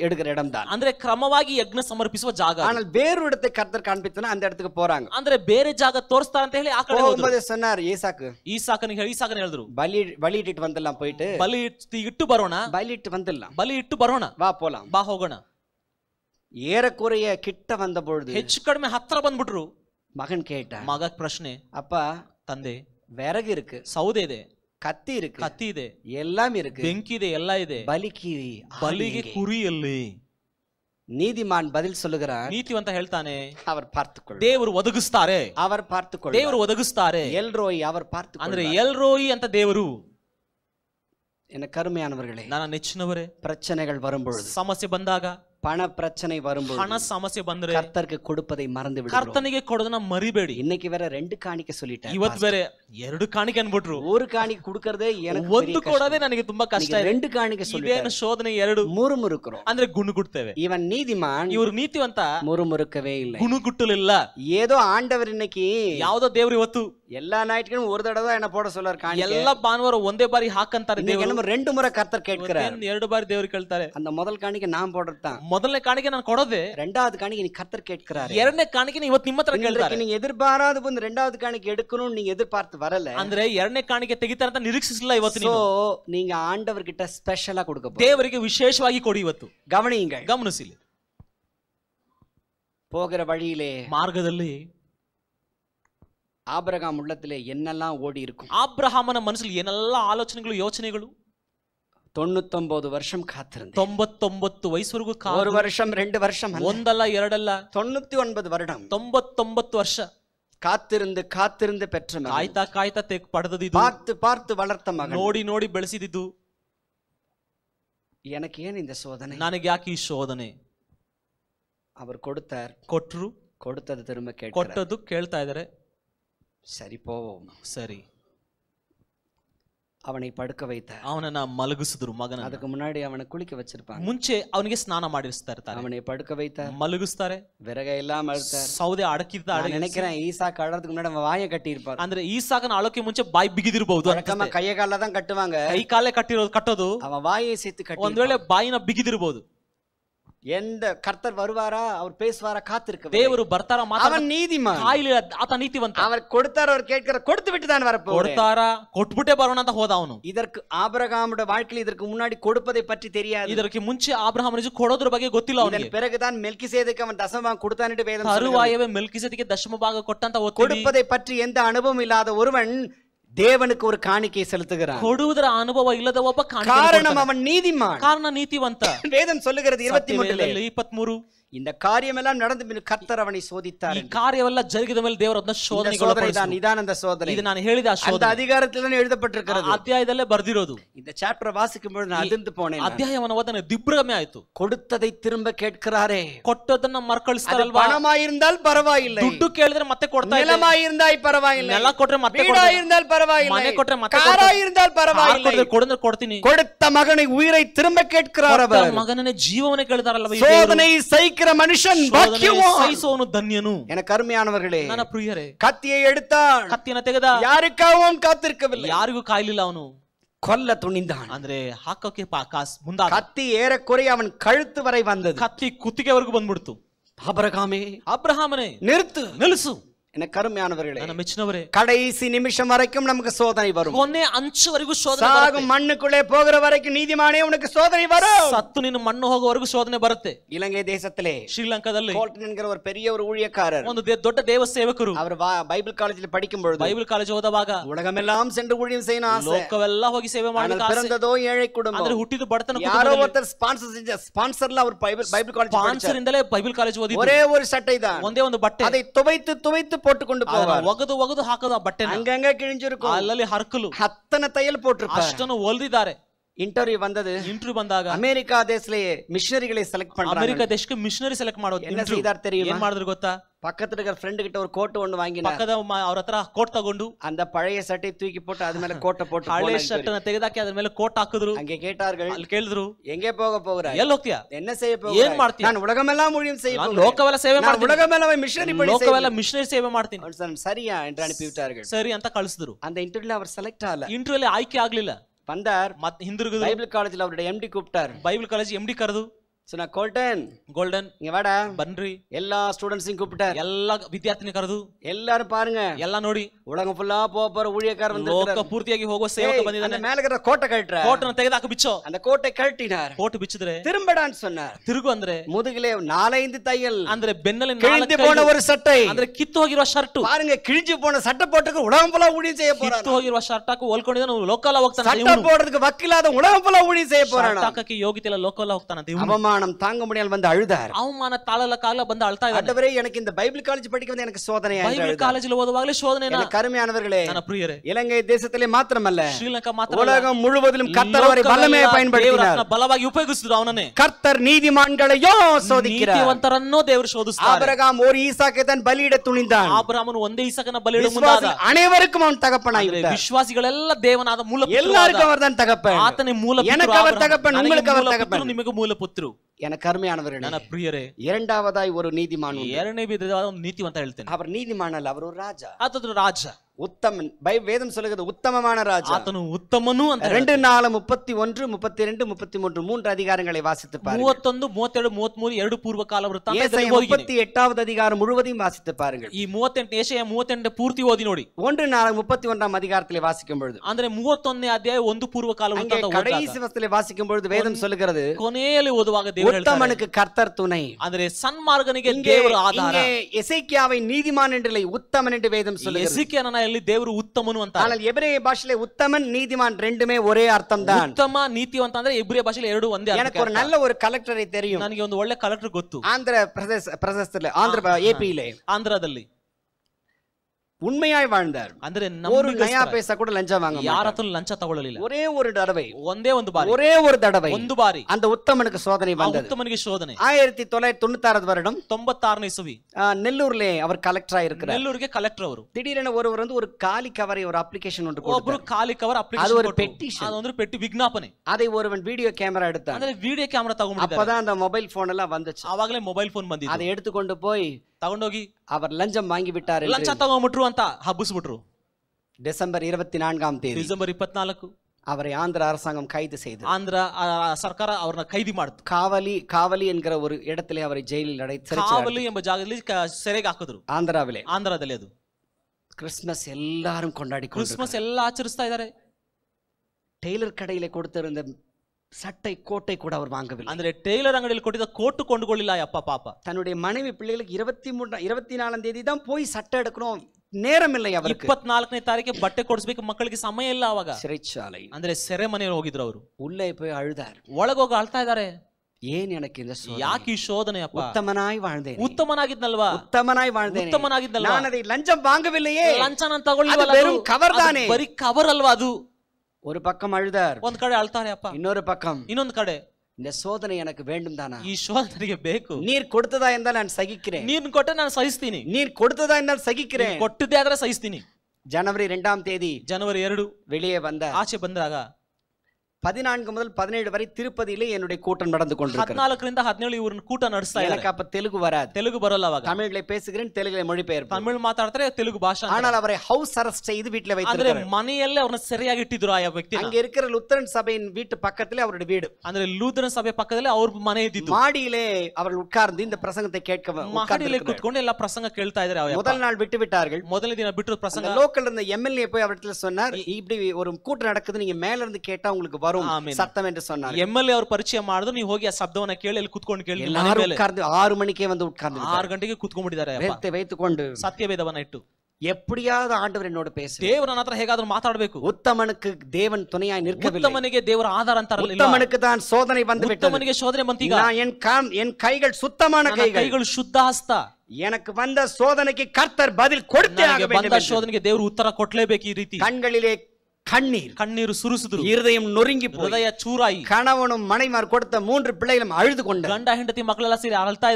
எடுக்கிற இடம் தான் ಅಂದ್ರೆ ಕ್ರಮವಾಗಿ ಯಜ್ಞ ಸಮರ್ಪಿಸುವ ಜಾಗ ಆನಲ್ வேறு இடத்தை ಕರ್ತರ್ காண்பித்தனா அந்த இடத்துக்கு போறாங்க ಅಂದ್ರೆ ಬೇರೆ ಜಾಗ ತೋರಿಸ್ತಾರ ಅಂತ ಹೇಳಿ ಆ ಕಡೆ ಹೋಗ್ಬೋದು ಸನ್ನಾರ್ ಈಸಾಕ್ ಈಸಾಕನಿಗೆ ಹೇಳಿ ಈಸಾಕನ ಹೇಳಿದ್ರು ಬಲಿ ಬಲಿ ಇಟ್ಟು ಬಂದಲ್ಲ போயிட்டு ಬಲಿ ಇಟ್ಟು ಬರೋಣ ಬಲಿ ಇಟ್ಟು ಬಂದಲ್ಲ ಬಲಿ ಇಟ್ಟು ಬರೋಣ ಬಾ போலாம் ಬಾ ಹೋಗೋಣ ಏರಕುರೆಯ ಕಿಟ್ಟ ಬಂದ ಬೋರ್ಡ್ ಹೆಚ್ಚು ಕಡಿಮೆ ಹತ್ರ ಬಂದ್ಬಿಟ್ರು ಮಗನ್ ಕೇಟ ಮಗಕ್ ಪ್ರಶ್ನೆ ಅಪ್ಪ ತಂದೆ ಬೆರಗಿருக்கு ಸೌದೆ ಇದೆ ಕತ್ತಿ ಇருக்கு ಕತ್ತಿ ಇದೆ ಎಲ್ಲಾಂ ಇருக்கு ಬೆಂಕಿ ಇದೆ ಎಲ್ಲ ಇದೆ ಬಲಿಕಿರಿ ಬಲಿಗೆ ಕುರಿಯಲ್ಲಿ ನೀದಿಮಾನ್ ಬದಲ್ ಸೊಲ್ಲುಗರಾನ್ ನೀತಿವಂತ ಹೇಳ್ತಾನೆ ಅವರು ಪಾರ್ತುಕೊಳ್ಳಿ ದೇವರು ಒದಗಿಸ್ತಾರೆ ಅವರು ಪಾರ್ತುಕೊಳ್ಳಿ ದೇವರು ಒದಗಿಸ್ತಾರೆ ಎಲ್ರೋಯಿ ಅವರು ಪಾರ್ತು ಅಂದ್ರೆ ಎಲ್ರೋಯಿ ಅಂತ ದೇವರು ಎನ್ನ ಕರುಮೆಯಾನವರುಗಳೇ ನನ್ನ ನೆಚ್ಚಿನವರೇ ಪ್ರಚನೆಗಳು ಬರುಂಬೊழுது ಸಮಸ್ಯೆ ಬಂದಾಗ பண பிரச்சனை பண ಸಮಸ್ಯೆ கர்த்தருக்கு கொடுப்பதை மறந்து ಮರಿಬೇಡಿ இன்னைக்கு வேற ಕಾಣಿಕೆ ಇವತ್ತು ಕಾಣಿಕೆ ಕಾಣಿಕೆ ನನಗೆ ತುಂಬಾ ಕಷ್ಟ ಕಾಣಿಕೆ ಶೋಧನೆ ಅಂದ್ರೆ ಇವನ್ ನೀತಿಮಾನ್ ಇವರು ನೀತಿವಂತ ಮುರುಕವೇ ಇಲ್ಲ ಗುಣಗುಟ್ಟಲಿಲ್ಲ ஏதோ ஆண்டவர் இன்னைக்கு ಇವತ್ತು எல்லா நாயிற்றுகளும் ஒரு தடவை என்ன போட சொல்லார் காணி எல்லா பானுவரும் ஒன்றே பாரி ஹாக்கன் நம்ம ரெண்டு முறை கர்த்தர் கேட்கிறார் எரடு பாரி தேவர் கேட்டாரு அந்த முதல் காணிக்கு நான் போடுறதுதான் முதல்ல காணிக்கை நான் கொடது ரெண்டாவது காணிக்கு நீ கர்த்தர் கேட்கிறாரு இரண்டே காணிக்கை நீ இவத்தி நிமத்தில கேட்கிறாரு நீ எதிர்பாராத போது ரெண்டாவது காணிக்கு எடுக்கணும் நீங்க எதிர்பார்த்து வரல அந்த இரண்டே காணிக்கை தெகித்தரத்தை நிரீக்ஷிச்சில இவத்தி ஸோ நீங்க ஆண்டவர்கிட்ட ஸ்பெஷலா கொடுக்க தேவருக்கு விசேஷவாகி கொடு இவத்து கவனியுங்க கவனசில போகிற வழியிலே மார்க்கதல்லே ஆபிரகாம் உள்ளத்தில் என்னெல்லாம் ஓடி இருக்கும் ಆಬ್ರಹಾಮನ மனசில் என்னெல்லாம் ஆலோசனைகளும் யோசனைகளும் தொண்ணூத்தொன்பது வருஷம் காத்திருந்தேன் ತೊಂಬತ್ತೊಂಬತ್ತು வயசு ಕಾದು, ஒரு வருஷம் ரெண்டு வருஷம் ஒன்றல்ல இரடல்ல தொண்ணூத்தி ஒன்பது வருடம் ತೊಂಬತ್ತೊಂಬತ್ತು வருஷம் காத்திருந்து காத்திருந்து பெற்ற காய்த்தா காய்த்தா தேக்கு படுத்தது பார்த்து பார்த்து வளர்த்த மகன் நோடி ನೋಡಿ ಬೆಳೆಸಿದಿದ್ದು எனக்கு ஏன் இந்த சோதனை நானு யாக்கி சோதனை அவர் கொடுத்தார் கொற்று கொடுத்தது திரும்ப கேட்டு கொட்டது ಕೇಳ್ತಾ ಇದಾರೆ சரி போவோம் சரி அவனை படுக்க வைத்த அவனை நான் மலகு சுதுரு மகன் அதுக்கு முன்னாடி அவனை குளிக்க வச்சிருப்பாங்க முன்சே அவனுக்கு ஸ்நானம் ஆடி வச்சு அவனை படுக்க வைத்த மலகுஸ்தாரே விறக இல்லாம சவுதி அடக்கி தான் நினைக்கிறேன் ஈசா கடறதுக்கு முன்னாடி வாயை கட்டி இருப்பார் அந்த ஈசாக்கு அளக்கி முன்சே பாய் பிகிதிர் போகுது கைய கால தான் கட்டுவாங்க கை காலே கட்டி கட்டது அவன் வாயை சேர்த்து கட்டி ஒருவேளை பாயின பிகிதிர் போகுது எந்த கர்த்தர் வருவாரா அவர் பேசுவாரா காத்திருக்க தேவரு பர்த்தாரா அவன் நீதிமான் காயில அத நீதி வந்து அவர் கொடுத்தார் அவர் கேட்கிற கொடுத்து விட்டு தான் வரப்போ கொடுத்தாரா கொட்டுபுட்டே பரவனா தான் ஹோதாவணும் இதற்கு ஆபிரகாமோட வாழ்க்கையில் இதற்கு முன்னாடி கொடுப்பதை பற்றி தெரியாது இதற்கு முன்சி ஆபிரகாம் ரிஜு கொடுத்துற பகை கொத்தில அவன் பிறகு தான் மெல்கி செய்ததுக்கு அவன் தசமபாக கொடுத்தானிட்டு வேதம் தருவாயவே மெல்கி செய்ததுக்கு தசமபாக கொட்டான் கொடுப்பதை பற்றி எந்த அனுபவமும் இல்லாத ஒருவன் தேவனுக்கு ஒரு காணிக்கை செலுத்துகிறான் கொடுதர அனுபவம் இல்லாத காரணம் அவன் நீதிமான் காரணம் நீதி வந்த வேதம் சொல்லுகிறது இருபத்தி மூணு இந்த காரியமெல்லாம் நடந்து பின் ಕರ್ತರ್ ಅವನಿ சோதித்தார் ಈ ಕಾರ್ಯವೆಲ್ಲ ಜರುಗಿದ ಮೇಲೆ ದೇವರು ಅದನ್ನ ಶೋಧನೆಗೊಳಪಡಿಸಿದ ನಿಧಾನದ ಶೋಧನೆ ಇದು ನಾನು ಹೇಳಿದ ಶೋಧನೆ ಅಂತ ಅಧಿಕಾರದಲ್ಲಿ எழுதப்பட்டிருக்கிறது ಅಧ್ಯಾಯದಲ್ಲೇ ಬರೆದಿರೋದು இந்த சாப்டர் வாசிக்கும்போது நான் அதிர்ந்து போனேன் அத்தியாயವನ್ನು ಓದನೆ ದಿಬ್ರಮೆ ಆಯ್ತು ಕೊಡುತ್ತதை திரும்ப கேட்கிறாரே ಕೊಟ್ಟದನ್ನ ಮರಕಳಿಸ್ತಾರಲ್ವಾ பணமாய் இருந்தால் பரவாயில்லை ದುಡ್ಡು ಕೇಳಿದ್ರೆ ಮತ್ತೆ ಕೊಡ್ತಾ ಇಲ್ಲ ನಿಲಮಾಯಿ இருந்தாய் பரவாயில்லை ನೆಲ ಕೊಟ್ರೆ ಮತ್ತೆ ಕೊಡ್ತಾ இருந்தால் பரவாயில்லை ಮನೆ ಕೊಟ್ರೆ ಮತ್ತೆ ಕಾರಾய் இருந்தால் பரவாயில்லை ಕೊಡ್ರೆ ಕೊಡ್ರೆ ಕೊಡ್ತೀನಿ கொடுத்த மகனை உயிரை திரும்ப கேட்கிறார் அவர் மகனனை ஜீவனை கேளுதாரல்ವಾ சோதனை சைக்கிற செய்கிற மனுஷன் பாக்கியவான் எனக்கு அருமையானவர்களே கத்தியை எடுத்தான் ಕತ್ತಿಯನ್ನು ತೆಗೆದ யாருக்காகவும் காத்திருக்கவில்லை ಯಾರಿಗೂ ಕಾಯ್ಲಿಲ್ಲ ಅವನು கொல்ல துணிந்தான் ಅಂದ್ರೆ ಹಾಕೋಕೆ ಪಾಕಾಸ್ ಮುಂದಾದ கத்தி ஏறக்குறைய அவன் கழுத்து வரை வந்தது ಕತ್ತಿ ಕುತ್ತಿಗೆವರೆಗೂ ಬಂದ್ಬಿಡ್ತು ಅಬ್ರಹಾಮೇ ಅಬ್ರಹಾಮನೇ ನಿರ್ತು ನಿಲ್ಲಿಸು என கருமையானவர்களே கடைசி நிமிஷம் வரைக்கும் நமக்கு சோதனை வரும் ஒன்னே அஞ்சு வரைக்கும் சೋದನೆ மண்ணுக்குள்ளே போகிற வரைக்கும் நீதிமானே உனக்கு சோதனை ಸೋದನೆ வரும் ಸತ್ತು ನಿನ್ನ ಮಣ್ಣು ಹೋಗುವವರೆಗೂ ಸೋದನೆ ಬರುತ್ತೆ ಇಲಂಗೈ ದೇಶದಲ್ಲಿ ಶ್ರೀಲಂಕಾದಲ್ಲಿ ಕೋಲ್ಟನ್ ಎಂಬ ஒரு பெரிய ஒரு ஊழியக்காரர் தொட்ட தேவ ದೇವ ಸೇವಕರು ಅವರು ಬೈಬಲ್ ಕಾಲೇಜಿನಲ್ಲಿ படிக்கும் பொழுது பைபிள் காலேஜ் ஓதவாக உலகமெல்லாம் சென்று ஊழியம் செய்யணும் ஆசை லோக்கவெல்லாம் ಹೋಗಿ ಸೇವೆ ಮಾಡಬೇಕು பிறந்ததோ ஏழை குடும்பம் ಆದರೆ ಹುಟ್ಟಿದ ಬಡತನ ಕುಟುಂಬ ಯಾರೋ ಒಬ್ಬರು செஞ்ச ஸ்பான்சர்ல அவர் பைபிள் பைபிள் காலேஜ் ஸ்பான்சர் இருந்தாலே பைபிள் காலேஜ் ಓದಿದ್ರು ஒரே ஒரு சட்டை தான் ಒಂದೇ ಒಂದು ಬಟ್ಟೆ அதை துவைத்து துவைத்து போட்டுக்கொண்டு போவார் ಒಗದು ಒಗದು ಹಾಕದ ಬಟ್ಟೆ ಹಂಗಂಗ ಕಿಳಿಂಜಿರುಕೋ ಅಲ್ಲಲ್ಲಿ ಹರ್ಕಲು ಹತ್ತನ ತೈಯಲ್ போட்டிರು ಅಷ್ಟನ್ನು ಒಲ್ದಿದ್ದಾರೆ ಇಂಟರ್ವ್ಯೂ ಬಂದದು ಇಂಟರ್ವ್ಯೂ ಬಂದಾಗ ಅಮೆರಿಕಾ ದೇಶದಲ್ಲಿ ಮಿಷನರಿಗಳಿಗೆ ಸೆಲೆಕ್ಟ್ ಮಾಡ್ತಾರೆ ಅಮೆರಿಕಾ ದೇಶಕ್ಕೆ ಮಿಷನರಿ ಸೆಲೆಕ್ಟ್ ಮಾಡೋದು ಏನು ಇದಾರ್ ತೆರಿಗೆ ಏನ್ ಮಾಡಿದ್ರು ಗೊತ್ತಾ பக்கத்துல இருக்கிற ஃப்ரெண்டு கிட்ட ஒரு கோட் ஒன்று வாங்கி பக்கத அவர் ಹತ್ರ ಕೋಟ್ ತಗೊಂಡು அந்த பழைய சட்டை தூக்கி போட்டு அது மேல கோட்டை போட்டு ಹಳೆ ಶರ್ಟ್ನ ತೆಗೆದಾಕಿ ಅದರ ಮೇಲೆ ಕೋಟ್ ಹಾಕಿದ್ರು ಹಂಗೆ ಕೇಟಾರ್ಗಳು ಅಲ್ಲಿ ಕೇಳಿದ್ರು எங்கே போக போகிறாய் ಎಲ್ಲಿ ಹೋಗ್ತೀಯಾ ಎನ್ನ ಸೇವೆ போக ಏನ್ ಮಾಡ್ತೀಯ ನಾನು ಉಳಗಮೆಲ್ಲ ಮುಳಿಯಂ ಸೇವೆ ನಾನು ಲೋಕವೆಲ್ಲ ಸೇವೆ ಮಾಡ್ತೀನಿ ಉಳಗಮೆಲ್ಲ ಮಿಷನರಿ ಪಡಿ ಲೋಕವೆಲ್ಲ ಮಿಷನರಿ ಸೇವೆ ಮಾಡ್ತೀನಿ ಅವ್ರು ಸರಿಯಾ ಅಂತ ಅನುಪಿವಿಟಾರ್ಗಳು ಸರಿ ಅಂತ ಕಳಿಸಿದ್ರು அந்த ಇಂಟರ್ವ್ಯೂ ಅವರು ಸೆಲೆಕ್ಟ್ ಆಗಲ್ಲ ಇಂಟರ್ವ್ಯೂ ಆಯ್ಕೆ ಆಗ್ಲಿಲ್ಲ வந்தார் பைபிள் காலேஜ்ல அவருடைய எம்டி கூப்பிட்டார் பைபிள் காலேஜ் எம்டி கருது ಸೊ ನಾ கோல்டன் ಗೋಲ್ಡನ್ இங்க வாடா பன்றி எல்லா ஸ்டூடண்ட்ஸையும் கூப்பிட்டார் எல்லா ವಿದ್ಯಾರ್ಥಿನಿ கருது எல்லாரும் பாருங்க எல்லாம் நோடி உலகம் ஃபுல்லா போக போற ஊழியக்கார வந்து ಲೋಕ ಪೂರ್ತಿಯಾಗಿ ಹೋಗೋ ಸೇವಕ ಬಂದಿದ್ದಾನೆ மேல இருக்கிற கோட்டை கழட்டுற கோட்டை ತೆಗೆದಾಕ ಬಿಚ್ಚೋ அந்த கோட்டை கழட்டினார் போட்டு பிச்சுதுரே திரும்படான்னு சொன்னார் திருகு ಅಂದ್ರೆ முதுகிலே நாலைந்து தையல் அந்த பெண்ணல கிழிந்து போன ஒரு சட்டை அந்த ಕಿತ್ತು ಹೋಗಿರುವ ಶರ್ಟ್ பாருங்க கிழிஞ்சு போன சட்டை போட்டுக்கு உலகம் ஃபுல்லா ஊழியம் செய்ய போறான் ಕಿತ್ತು ಹೋಗಿರುವ ಶರ್ಟ್ ಹಾಕಿ ಹೊಲ್ಕೊಂಡಿದ್ದಾನೆ ಲೋಕಲ ಹೋಗ್ತಾನೆ சட்டை போடுறதுக்கு வக்கில்லாத உலகம் ஃபுல்லா ஊழியம் செய்ய போறான் ಶರ್ಟ್ ಹಾಕಕ್ಕೆ ಯೋಗ್ಯತೆ ಇಲ್ಲ அவமானம் தாங்க முடியாமல் வந்து அழுதார் தாளல கால வந்து அழுதார் ஆண்டவரே எனக்கு இந்த பைபிள் காலேஜ் படிக்க வந்து எனக்கு சோதனை பைபிள் காலேஜ்ல ஓதுவாங்களே சோதனை எனக்கு அருமையானவர்களே பிரியரே இலங்கை தேசத்திலே மாத்திரமல்ல ஸ்ரீலங்கா மாத்திரம் உலகம் முழுவதிலும் கர்த்தர் அவரை ಬಲಮೇ பயன்படுத்தினார் ಬಲವಾಗಿ ಉಪಯೋಗಿಸಿದ್ರು ಅವನನ್ನೇ ಕರ್ತರ್ ನೀತಿಮಾನ್ಗಳೆಯೋ ಸೋದಿಕ್ಕಿರ ನೀತಿವಂತರನ್ನೋ ದೇವರು ಶೋಧಿಸ್ತಾರೆ ಆಬ್ರಹಾಮ್ ಓರ್ ಈಸಾಕೆ ತನ್ನ ಬಲಿಯಿಡ ತುಣಿಂದಾನ ಆಬ್ರಹಾಮನು ಒಂದೇ ಈಸಾಕನ ಬಲಿಯಿಡ அனைவருக்கும் அவன் தகப்பனாய் இருந்தார் விசுவாசிகள் எல்லாம் தேவனாத ಎಲ್ಲರಿಗೂ எல்லாருக்கும் அவர்தான் தகப்பன் ಮೂಲ ಪುತ್ರ எனக்கு அவர் தகப்பன் உங்களுக்கு அவர் தகப்பன் ನಿಮಗೆ ಮೂಲ எனக்கு அருமையானவர்களே ಪ್ರಿಯರೇ இரண்டாவதாய் ஒரு நீதிமான் ಎರಡನೇ அவர் நீதிமான் அல்ல அவர் ஒரு ராஜா ಆತದ್ರು ராஜா உத்தமன் பை வேதம் சொல்லுகிறது உத்தமமான ராஜா அந்த ரெண்டு நாலு முப்பத்தி ஒன்று முப்பத்தி ரெண்டு முப்பத்தி மூன்று மூன்று அதிகாரங்களை வாசித்து பாருங்க எட்டாவது அதிகாரம் முழுவதையும் வாசித்து பாருங்கள் ஒன்று நாலு முப்பத்தி ஒன்றாம் அதிகாரத்திலே வாசிக்கும் பொழுது அந்த ಮೂವತ್ತೊಂದನೇ ಅಧ್ಯಾಯ ஒன்று ಪೂರ್ವ ಕಾಲ கடைசி வசத்திலே வாசிக்கும் பொழுது வேதம் சொல்லுகிறது கொனேலு ಓದುವಾಗ உத்தமனுக்கு கர்த்தர் துணை ಅಂದ್ರೆ ಸನ್ಮಾರ್ಗನಿಗೆ ದೇವರು ಆಧಾರ எசேக்கியாவை நீதிமான் என்று இல்லை உத்தமன் என்று வேதம் சொல்லுகிறது ಭಾಷೆಯಲ್ಲಿ ದೇವರು ಉತ್ತಮನು ಅಂತ ಎಬ್ರಿ ಭಾಷೆ ಭಾಷೆಯಲ್ಲಿ ನೀತಿಮಾನ್ ರೆಂಡುಮೇ ரெண்டுமே ஒரே ಉತ್ತಮ ನೀತಿ ಅಂತ ಅಂದ್ರೆ ಎಬ್ರಿಯ ಭಾಷೆಯಲ್ಲಿ ಎರಡು ಒಂದೇ ನಲ್ಲ ಒಂದು ಕಲೆಕ್ಟರ್ நல்ல ನನಗೆ ಒಂದು ಒಳ್ಳೆ ಕಲೆಕ್ಟರ್ ಗೊತ್ತು ಆಂಧ್ರ ಪ್ರದೇಶ ಪ್ರದೇಶದಲ್ಲಿ ಆಂಧ್ರ ಎಪಿಲೇ ಆಂಧ್ರದಲ್ಲಿ உண்மையாய் வாழ்ந்தார் அந்த ஒரு ನಯಾ பேச கூட லஞ்சம் வாங்க ಯಾರತ್ರ ಲಂಚ தகவல ஒரே ஒரு தடவை ಒಂದೇ வந்து பாரு ஒரே ஒரு தடவை வந்து பாரு அந்த உத்தமனுக்கு சோதனை வந்தது உத்தமனுக்கு சோதனை 1996 வருடம் 96 இசுவி நெல்லூர்ல அவர் கலெக்டரா இருக்கிறார் நெல்லூருக்கு கலெக்டர் அவர் திடீரென ஒருவர் வந்து ஒரு காலி கவரை ஒரு அப்ளிகேஷன் ஒன்று கொடுத்தார் ஒரு காலி கவர் அப்ளிகேஷன் அது ஒரு பெட்டிஷன் அது பெட்டி விக்னாபனை அதை ஒருவன் வீடியோ கேமரா எடுத்தான் அந்த வீடியோ கேமரா தகுமுடிதார் அப்பதான் அந்த மொபைல் போன் எல்லாம் வந்துச்சு அவாகலே மொபைல் போன் வந்தது அதை எடுத்து கொண்டு போய் தகுண்டோகி அவர் லஞ்சம் வாங்கி விட்டார் என்று ಲಂಚ ತಗೊಂಬಿಟ್ರು ಅಂತ முற்று டிசம்பர் இருபத்தி நான்காம் தேதி ಡಿಸೆಂಬರ್ ಇಪ್ಪತ್ನಾಲ್ಕು அவரை ஆந்திர அரசாங்கம் கைது செய்து ಆಂಧ್ರ ಸರ್ಕಾರ ಅವ್ರನ್ನ ಖೈದಿ ಮಾಡ್ತು காவலி காவலி என்கிற ஒரு இடத்திலே அவரை ஜெயிலில் அடைத்து ಎಂಬ ಜಾಗದಲ್ಲಿ ಕ- ಸೆರೆಗೆ ஆந்திராவிலே ಅದು கிறிஸ்துமஸ் எல்லாரும் கொண்டாடி கொண்டிருக்கிறார். ಕ್ರಿಸ್ಮಸ್ ಎಲ್ಲ ಆಚರಿಸ್ತಾ டெய்லர் கடையில கொடுத்திருந்த சட்டை கோட்டை கூட அவர் வாங்கவில்லை அந்த டெய்லர் அங்கடில் கொட்டித கோட்டு கொண்டு கொள்ளிலாய் அப்பா பாப்பா தன்னுடைய மனைவி பிள்ளைகளுக்கு இருபத்தி மூணு இருபத்தி நாலாம் தேதி தான் போய் சட்டை எடுக்கணும் நேரம் இல்லை ಅವರಿಗೆ ಇಪ್ಪತ್ನಾಲ್ಕನೇ ತಾರೀಕು ಬಟ್ಟೆ ಕೊಡಿಸ್ಬೇಕು ಮಕ್ಕಳಿಗೆ ಸಮಯ ಇಲ್ಲ ಅವಾಗ ಸೆರೆಚಾಲೆ ಅಂದ್ರೆ ಸೆರೆಮನೆಯಲ್ಲಿ ಹೋಗಿದ್ರು ಅವರು ಉಲ್ಲೇ ಪೋಯ್ ಅಳುದಾರ್ ಒಳಗೋಗಿ ಅಳ್ತಾ ಇದ್ದಾರೆ ಏನ್ ಎನಕ್ಕೆ ಇಂದ ಯಾಕೆ ಈ ಶೋಧನೆ ಅಪ್ಪ ಉತ್ತಮನಾಗಿ வாழ்ந்தே ಉತ್ತಮನಾಗಿದ್ನಲ್ವಾ ಉತ್ತಮನಾಗಿ வாழ்ந்தே ಉತ್ತಮನಾಗಿದ್ನಲ್ವಾ ನಾನು ಅದೇ ಲಂಚಂ ವಾಂಗವಿಲ್ಲಯೇ ಲಂಚ ನಾನು ತಗೊಳ್ಳಿಲ್ಲ ಅದು ಬರೀ ಕವರ್ ಅಲ್ವಾ ಅದು ஒரு ಪಕ್ಕ ಅಳ್ದಾರ್ ಒಂದ್ ಕಡೆ ಅಳ್ತಾರೆ ಅಪ್ಪ ಇನ್ನೊಂದು ಪಕ್ಕ ಇನ್ನೊಂದು ಕಡೆ இந்த சோதனை எனக்கு வேண்டும் தானா ಈ ಶೋಧನೆಗೆ ಬೇಕು ನೀರ್ ಕೊಡ್ತದಾ ಎಂದ ನಾನು ಸಹಿக்கிறேன் ನೀನ್ ಕೊಟ್ಟ ನಾನು ಸಹಿಸ್ತೀನಿ ನೀರ್ ಕೊಡ್ತದಾ ಎಂದ ಸಹಿக்கிறேன் ಕೊಟ್ಟದೇ ಆದ್ರೆ ಸಹಿಸ್ತೀನಿ ಜನವರಿ ரெண்டாம் தேதி ಜನವರಿ ಎರಡು வெளியே வந்த ஆட்சி ಬಂದಾಗ பதினான்கு முதல் பதினேழு வரை திருப்பதியிலே என்னுடைய கூட்டம் நடந்து ಕೊಂಡು ಹದಿನಾಲ್ಕರಿಂದ ಹದಿನೇಳು ಇವ್ರನ್ನ ಕೂಟ ನಡೆಸ್ತಾ ಇಲ್ಲ ಅಪ್ಪ ತೆಲುಗು ವರ தமிழ்ல பேசுகிறேன் தெலுங்குல மொழிபெயர் தமிழ் மாத்தாடத்துல தெலுங்கு பாஷா ஆனால் அவரை ஹவுஸ் அரஸ்ட் செய்து வீட்டுல வைத்து மனையல்ல ಮನೆಯಲ್ಲೇ ಅವರನ್ನ அங்க இருக்கிற லுத்தரன் சபையின் வீட்டு பக்கத்துல அவருடைய வீடு அந்த லூத்தரன் சபை பக்கத்துல அவர் மனைவி மாடியிலே அவர்கள் உட்கார்ந்து இந்த பிரசங்கத்தை கேட்க மாடியிலே ಕೂತ್ಕೊಂಡು எல்லா ಪ್ರಸಂಗ ಕೇಳ್ತಾ ಇದ್ದಾರೆ முதல் நாள் விட்டு விட்டார்கள் முதல் தினம் விட்டு பிரசங்க லோக்கல் இருந்த எம்எல்ஏ போய் அவர்கிட்ட சொன்னார் இப்படி ஒரு கூட்டம் நடக்குது நீங்க மேல இருந்து கேட்டா உங்களுக்கு வரும் சத்தம் என்று சொன்னார் எம்எல்ஏ அவர் ಪರಿಚಯ ಮಾಡಿದ್ರು ನೀವು ಹೋಗಿ ಆ ಶಬ್ದವನ್ನ ಕೇಳಿ ಅಲ್ಲಿ ಕುತ್ಕೊಂಡು ಕೇಳಿ ಎಲ್ಲರೂ ಉಟ್ಕಾರ್ದು ಆರು ಮಣಿಕೆ ಒಂದು ಉಟ್ಕಾರ್ದು ಆರು ಗಂಟೆಗೆ ಕುತ್ಕೊಂಡ್ಬಿಟ್ಟಿದ್ದಾರೆ ವೈತುಕೊಂಡು ಸತ್ಯಭೇದವನ್ನ ಇಟ್ಟು எப்படியாவது ஆண்டவர் என்னோட பேசு தேவன் ನನ್ನ ಹತ್ರ ಹೇಗಾದರೂ ಮಾತಾಡಬೇಕು ಉತ್ತಮನಕ್ಕೆ ದೇವನ್ ತುನೆಯಾಗಿ ನಿಲ್ಕವಿಲ್ಲ ಉತ್ತಮನಿಗೆ ದೇವರ ಆಧಾರ ಅಂತ ಇರಲಿಲ್ಲ ಉತ್ತಮನಕ್ಕೆ ತಾನ್ ಸೋದನೆ ಬಂದು ಬಿಟ್ಟது ಉತ್ತಮನಿಗೆ சோதனை ಬಂತು ಈಗ நான் என் காம் என் கைகள் சுத்தமான கைகள் கைகள் சுத்த ಹಸ್ತ எனக்கு வந்த சோதனைக்கு கர்த்தர் பதில் கொடுத்தே ஆக வேண்டும் வந்த சோதனைக்கு தேவர் உத்தர ಕೊಡ್ಲೇಬೇಕು ಈ ರೀತಿ ಕಣ್ಗಳಿಲೇ கண்ணீர் கண்ணீர் சுறுசுறு இருதயம் நொறுங்கி ಹೃದಯ ಚೂರಾಯಿ கணவனும் மனைமார் கொடுத்த மூன்று பிள்ளைகளும் அழுது கொண்டு ಗಂಡ மக்கள் ಮಕ್ಕಳೆಲ್ಲ ಸೇರಿ ಅಳ್ತಾ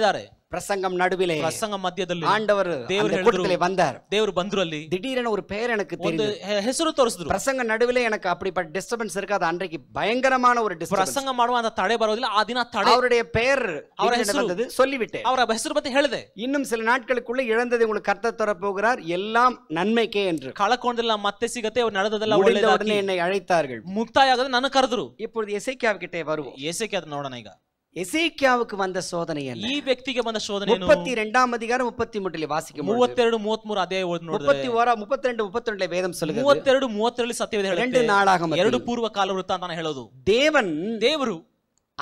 பிரசங்கம் நடுவிலே ಪ್ರಸಂಗ மத்தியத்தில் ஆண்டவர் ದೇವರು ಕೂಟದಲ್ಲಿ ಬಂದಾರ್ ದೇವರು ಬಂದ್ರು ಅಲ್ಲಿ திடீரென ஒரு பெயர் எனக்கு தெரிந்து ஹெசுரு ತೋರಿಸಿದ್ರು பிரசங்க நடுவிலே எனக்கு அப்படிப்பட்ட டிஸ்டர்பன்ஸ் இருக்கு அன்றைக்கு பயங்கரமான ஒரு டிஸ்டர்பன்ஸ் பிரಸங்க ಮಾಡುವ ಅಂತ ತಡೆ ಬರೋದಿಲ್ಲ ಆ ದಿನ ತಡೆ அவருடைய பெயர் ಅವರ ಹೆಸರು ಬಂದது சொல்லிவிட்டேன் அவர் ஹெசுரு பத்தி ಹೇಳಿದೆ இன்னும் சில நாட்களுக்குள்ள இழந்ததை உங்களுக்கு கர்த்தர் தர போகிறார் எல்லாம் நன்மைக்கே என்று ಕಳಕೊಂಡೆಲ್ಲ ಮತ್ತೆ ಸಿಗತ್ತೆ ಅವರು ನಡೆದದೆಲ್ಲ உடனே என்னை அழைத்தார்கள் முக்தாயாகத ನನ್ನ ಕರೆದ್ರು இப்பொழுது எசேக்கியாவுக்கிட்டே வருவோம் எசேக்கியா நோடனைகா ಎಸೇಕ್ಯಾವಕ್ಕೆ ಬಂದ ಸೋದನೆಯನ್ನು ಈ ವ್ಯಕ್ತಿಗೆ ಬಂದ ಸೋದನೆ ಮುಪ್ಪತ್ತಿ ರೆಂಡಾಮ್ அதிகாரம் முப்பத்தி மூன்றில் வாசிக்க மூவத்தெரடு மூவத்மூறு அதே முப்பத்தி ஓரா முப்பத்திரெண்டு முப்பத்திரெண்டுல வேதம் சொல்லுது ಮೂವತ್ತೆರಡು ಮೂವತ್ತರಲ್ಲಿ ಸತ್ಯವೇದ ಎರಡು ನಾಳಾಗಮ ಎರಡು ಪೂರ್ವ ಕಾಲ ವೃತ್ತ ನಾನು ಹೇಳೋದು ದೇವನ್ ದೇವರು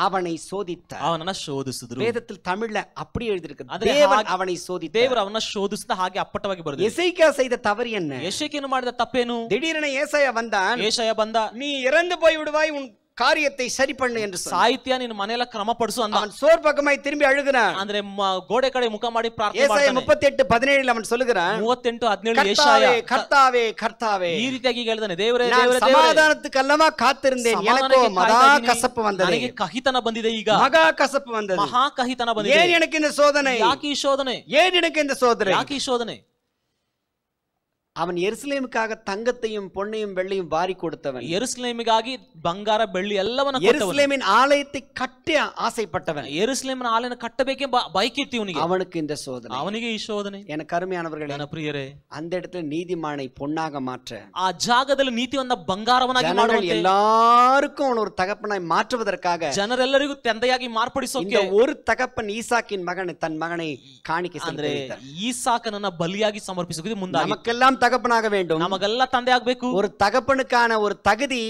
அவனை சோதித்த அவன சோதிசிದ್ರು வேதத்தில் தமிழ்ல அப்படி எழுதிருக்கு தேவன் அவனை சோதி தேவர் அவன ಶೋಧಿಸಿದ ಹಾಗೆ ಅಪ್ಪಟವಾಗಿ ಬರೆದಿದೆ எசேக்கியா செய்த தவறு என்ன எசேக்கியನು ಮಾಡಿದ ತಪ್ಪೇನು திடீரென ஏசாயா வந்தான் ஏசாயா வந்தா நீ இறந்து போய் விடுவாய் உன் ಕಾರ್ಯತೆ ಸರಿ ಪಣ್ಣು ಎಂದು ಸಾಹಿತ್ಯ ನಿನ್ನ ಮನೆಯಲ್ಲ ಕ್ರಮಪಡಿಸು ಅಂದ ಅವನ್ ಸೋರ್ பக்கமாய் திரும்பி அழுகிறான் ಅಂದ್ರೆ ಗೋಡೆ ಕಡೆ ಮುಖ ಮಾಡಿ ಪ್ರಾರ್ಥನೆ ಮಾಡ್ತಾನೆ ಏಸಾಯ 38 17 ರಲ್ಲಿ ಅವನು சொல்லுகிறான் 38 17 ஏசாயா கர்த்தாவே கர்த்தாவே ಈ ರೀತಿಯಾಗಿ ಹೇಳ್ತಾನೆ ದೇವರೇ ದೇವರೇ ದೇವರೇ ಸಮಾಧಾನದಕ್ಕಲ್ಲವ ಕಾತಿರುಂದೇನ್ எனக்கோ மகா கசப்பு வந்தது ನನಗೆ ಕಹಿತನ ಬಂದಿದೆ ಈಗ ಮಗಾ ಕಸಪು ಬಂದದು ಮಹಾ ಕಹಿತನ ಬಂದಿದೆ ಏನ್ எனக்கு இந்த சோதனை ಯಾಕೆ ಈ ಶೋಧನೆ ಏನ್ எனக்கு இந்த சோதனை ಯಾಕೆ ಈ ಶೋಧನೆ அவன் எருசலேமுக்காக தங்கத்தையும் பொன்னையும் வெள்ளையும் வாரி கொடுத்தவன் எருசலேமுக்காக பங்கார வெள்ளி ಎಲ್ಲವನ್ನ எருசலேமின் ஆலயத்தை கட்ட ஆசைப்பட்டவன் எருசலேமின் ஆலயம் கட்டಬೇಕೆ பைக்கித்தி உனக்கு அவனுக்கு இந்த சோதனை அவனுக்கு ಈ சோதனை எனக்கு அருமையானவர்களே என பிரியரே அந்த இடத்துல நீதிமானை பொன்னாக மாற்ற ஆ ಆ நீதி வந்த பங்காரவனாக மாற்ற எல்லாருக்கும் அவன் ஒரு தகப்பனாய் மாற்றுவதற்காக ஜனர் ಜನರೆಲ್ಲರಿಗೂ ತಂದೆಯಾಗಿ ಮಾರ್ಪಡಿಸೋಕೆ இந்த ஒரு தகப்பன் ஈசாக்கின் மகனை தன் மகனை காணிக்கை செலுத்த ஈசாக்கನನ್ನ பலியாகி ಸಮರ್ಪಿಸೋಕೆ ಮುಂದಾಗಿ நமக்கெல்லாம் தகப்பனாக வேண்டும் ನಮಗೆಲ್ಲ தந்தையாக ஒரு தகப்பனுக்கான ஒரு தகுதி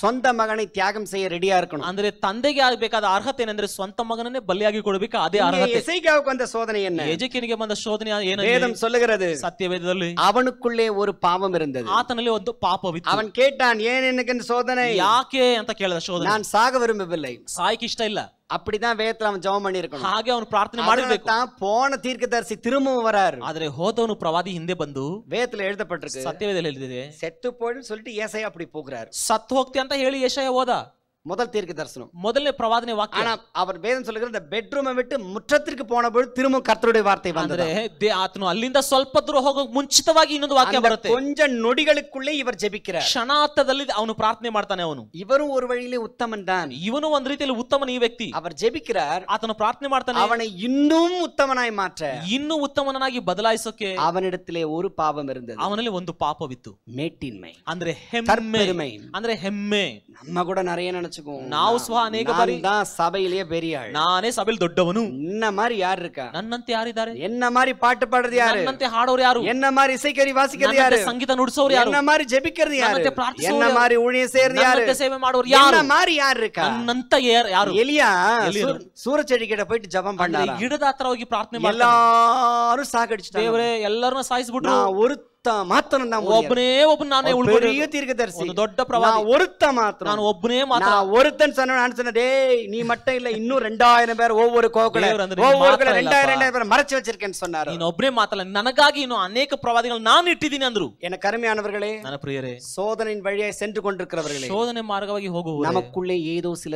சொந்த மகனை தியாகம் செய்ய ரெடியா இருக்கணும் ಅಂದ್ರೆ ತಂದೆಗೆ ಆಗ್ಬೇಕಾದ அர்ஹத்தை என்ன சொந்த மகನನ್ನೇ பலியாகி ಕೊಡಬೇಕು அதே அர்ஹத்தை இசைக்காவுக்கு வந்த சோதனை என்ன ಎಜೆಕನಿಗೆ ಬಂದ சோதனை ಏನಂದ್ರೆ வேதம் சொல்லுகிறது ಸತ್ಯವೇದದಲ್ಲಿ அவனுக்குள்ளே ஒரு பாவம் இருந்தது ಆತನಲ್ಲಿ ಒಂದು ಪಾಪವಿತ್ತು அவன் கேட்டான் ஏன் எனக்கு இந்த சோதனை யாக்கே அந்த ಕೇಳಿದ சோதனை நான் சாக விரும்பவில்லை சாய்க்கு இஷ்டம் இல்லை அப்படிதான் ವೇತಲ ಅವನು ಜವ ಮಾಡಿ ಇರಕನು ಹಾಗೆ ಅವನು ಪ್ರಾರ್ಥನೆ ಮಾಡಬೇಕು ತಾ ಪೋಣ ತೀರ್ಕದರ್ಶಿ ತಿರುಮುವ ವರಾರು ಆದರೆ ಹೋದವನು ಪ್ರವಾದಿ ಹಿಂದೆ ಬಂದು ವೇತಲ எழுதப்பட்டிருக்கு சத்தியவேதல எழுதியது செத்து போய்னு சொல்லிட்டு ஏசாயா அப்படி போகிறார் சத்து ಹೋಗ್ತಿ ಅಂತ ಹೇಳಿ ಯೆಶಾಯ ಓದ முதல் தீர்க்க தரிசனம் முதல்ல பிரவாதனை வாக்கியம் ஆனா அவர் வேதம் சொல்லுகிற இந்த பெட்ரூமை விட்டு முற்றத்திற்கு போன பொழுது திரும்ப கர்த்தருடைய வார்த்தை வந்தது ಆತನು ಅಲ್ಲಿಂದ ಸ್ವಲ್ಪ ದೂರ ಹೋಗೋಕೆ ಮುಂಚಿತವಾಗಿ ಇನ್ನೊಂದು ವಾಕ್ಯ ಬರುತ್ತೆ ಕೊಂಚ ನುಡಿಗಳಕ್ಕುಳ್ಳೇ ಇವರು ಜಪಿಕ್கிறார் ಕ್ಷಣಾರ್ಥದಲ್ಲಿ ಅವನು ಪ್ರಾರ್ಥನೆ ಮಾಡ್ತಾನೆ ಅವನು ಇವರು ಒಂದು ವಳಿಯಲ್ಲಿ ಉತ್ತಮನ್ ದಾನ್ ಇವನು ಒಂದು ರೀತಿಯಲ್ಲಿ ಉತ್ತಮನ ಈ ವ್ಯಕ್ತಿ ಅವರು ಜಪಿಕ್கிறாರ್ ಆತನು ಪ್ರಾರ್ಥನೆ ಮಾಡ್ತಾನೆ ಅವನ ಇನ್ನೂ ಉತ್ತಮನಾಗಿ ಮಾತ್ರ ಇನ್ನೂ ಉತ್ತಮನಾಗಿ ಬದಲಾಯಿಸೋಕೆ ಅವನಿಡತಿಲೆ ಒಂದು ಪಾಪಂ ಇರುತ್ತದೆ ಅವನಲ್ಲಿ ಒಂದು ಪಾಪವಿತ್ತು ಮೇಟಿನ್ಮೈ ಅಂದ್ರೆ ಹೆಮ್ಮೆ ಅಂದ್ರೆ ಹೆಮ್ಮೆ ನಮ್ಮ ಕೂಡ ನರೆಯ நினைச்சுக்கோங்க ನಾವು ಸ್ವಹ ಅನೇಕ ಬಾರಿ தான் சபையிலேயே பெரிய ஆள் நானே சபையில் தொட்டவனும் என்ன மாதிரி யார் இருக்கா ನನ್ನಂತೆ ಯಾರಿದ್ದಾರೆ என்ன மாதிரி பாட்டு பாடுறது யாரு ನನ್ನಂತೆ ಹಾಡೋರು ಯಾರು என்ன மாதிரி இசைக்கறி வாசிக்கிறது யாரு ಸಂಗೀತ ನುಡಿಸೋರು ಯಾರು என்ன மாதிரி ஜெபிக்கிறது யாரு என்ன மாதிரி ஊழியம் செய்யறது யாரு சேவை ಮಾಡೋர் யாரு என்ன மாதிரி யார் இருக்கா ನನ್ನಂತ ಯಾರು எலியா சூரச்செடி கிட்ட போயிட்டு ஜெபம் பண்ணாரு ಗಿಡದ ಹತ್ರ ಹೋಗಿ ಪ್ರಾರ್ಥನೆ ಮಾಡ್ತಾರೆ ಎಲ್ಲರೂ ಸಾಗಡಿಸ್ತಾರೆ ದೇವರೇ ಎಲ್ಲರನ್ನ ಸಾಯಿಸ್ಬಿಟ್ರು ಒತ್ತ ದೊಡ್ಡ ಪ್ರವಾದಿ நான் ஒருத்த மாத்திரம் நான் ஒப்பனே மாத்திரம் நான் ஒருத்தன் சொன்ன நான் சொன்னேன் டேய் நீ ನನಗಾಗಿ ಇನ್ನು ಅನೇಕ ಪ್ರವಾದಿಗಳು ನಾನು ಇಟ್ಟಿದ್ದೀನಿ ಅಂದ್ರು என கருமையானவர்களே ನನ್ನ ಪ್ರಿಯರೇ சோதனையின் வழியாய் சென்று கொண்டிருக்கிறவர்களே சோதனை மார்க்கವಾಗಿ ಹೋಗುವವರೇ நமக்குள்ளே ஏதோ சில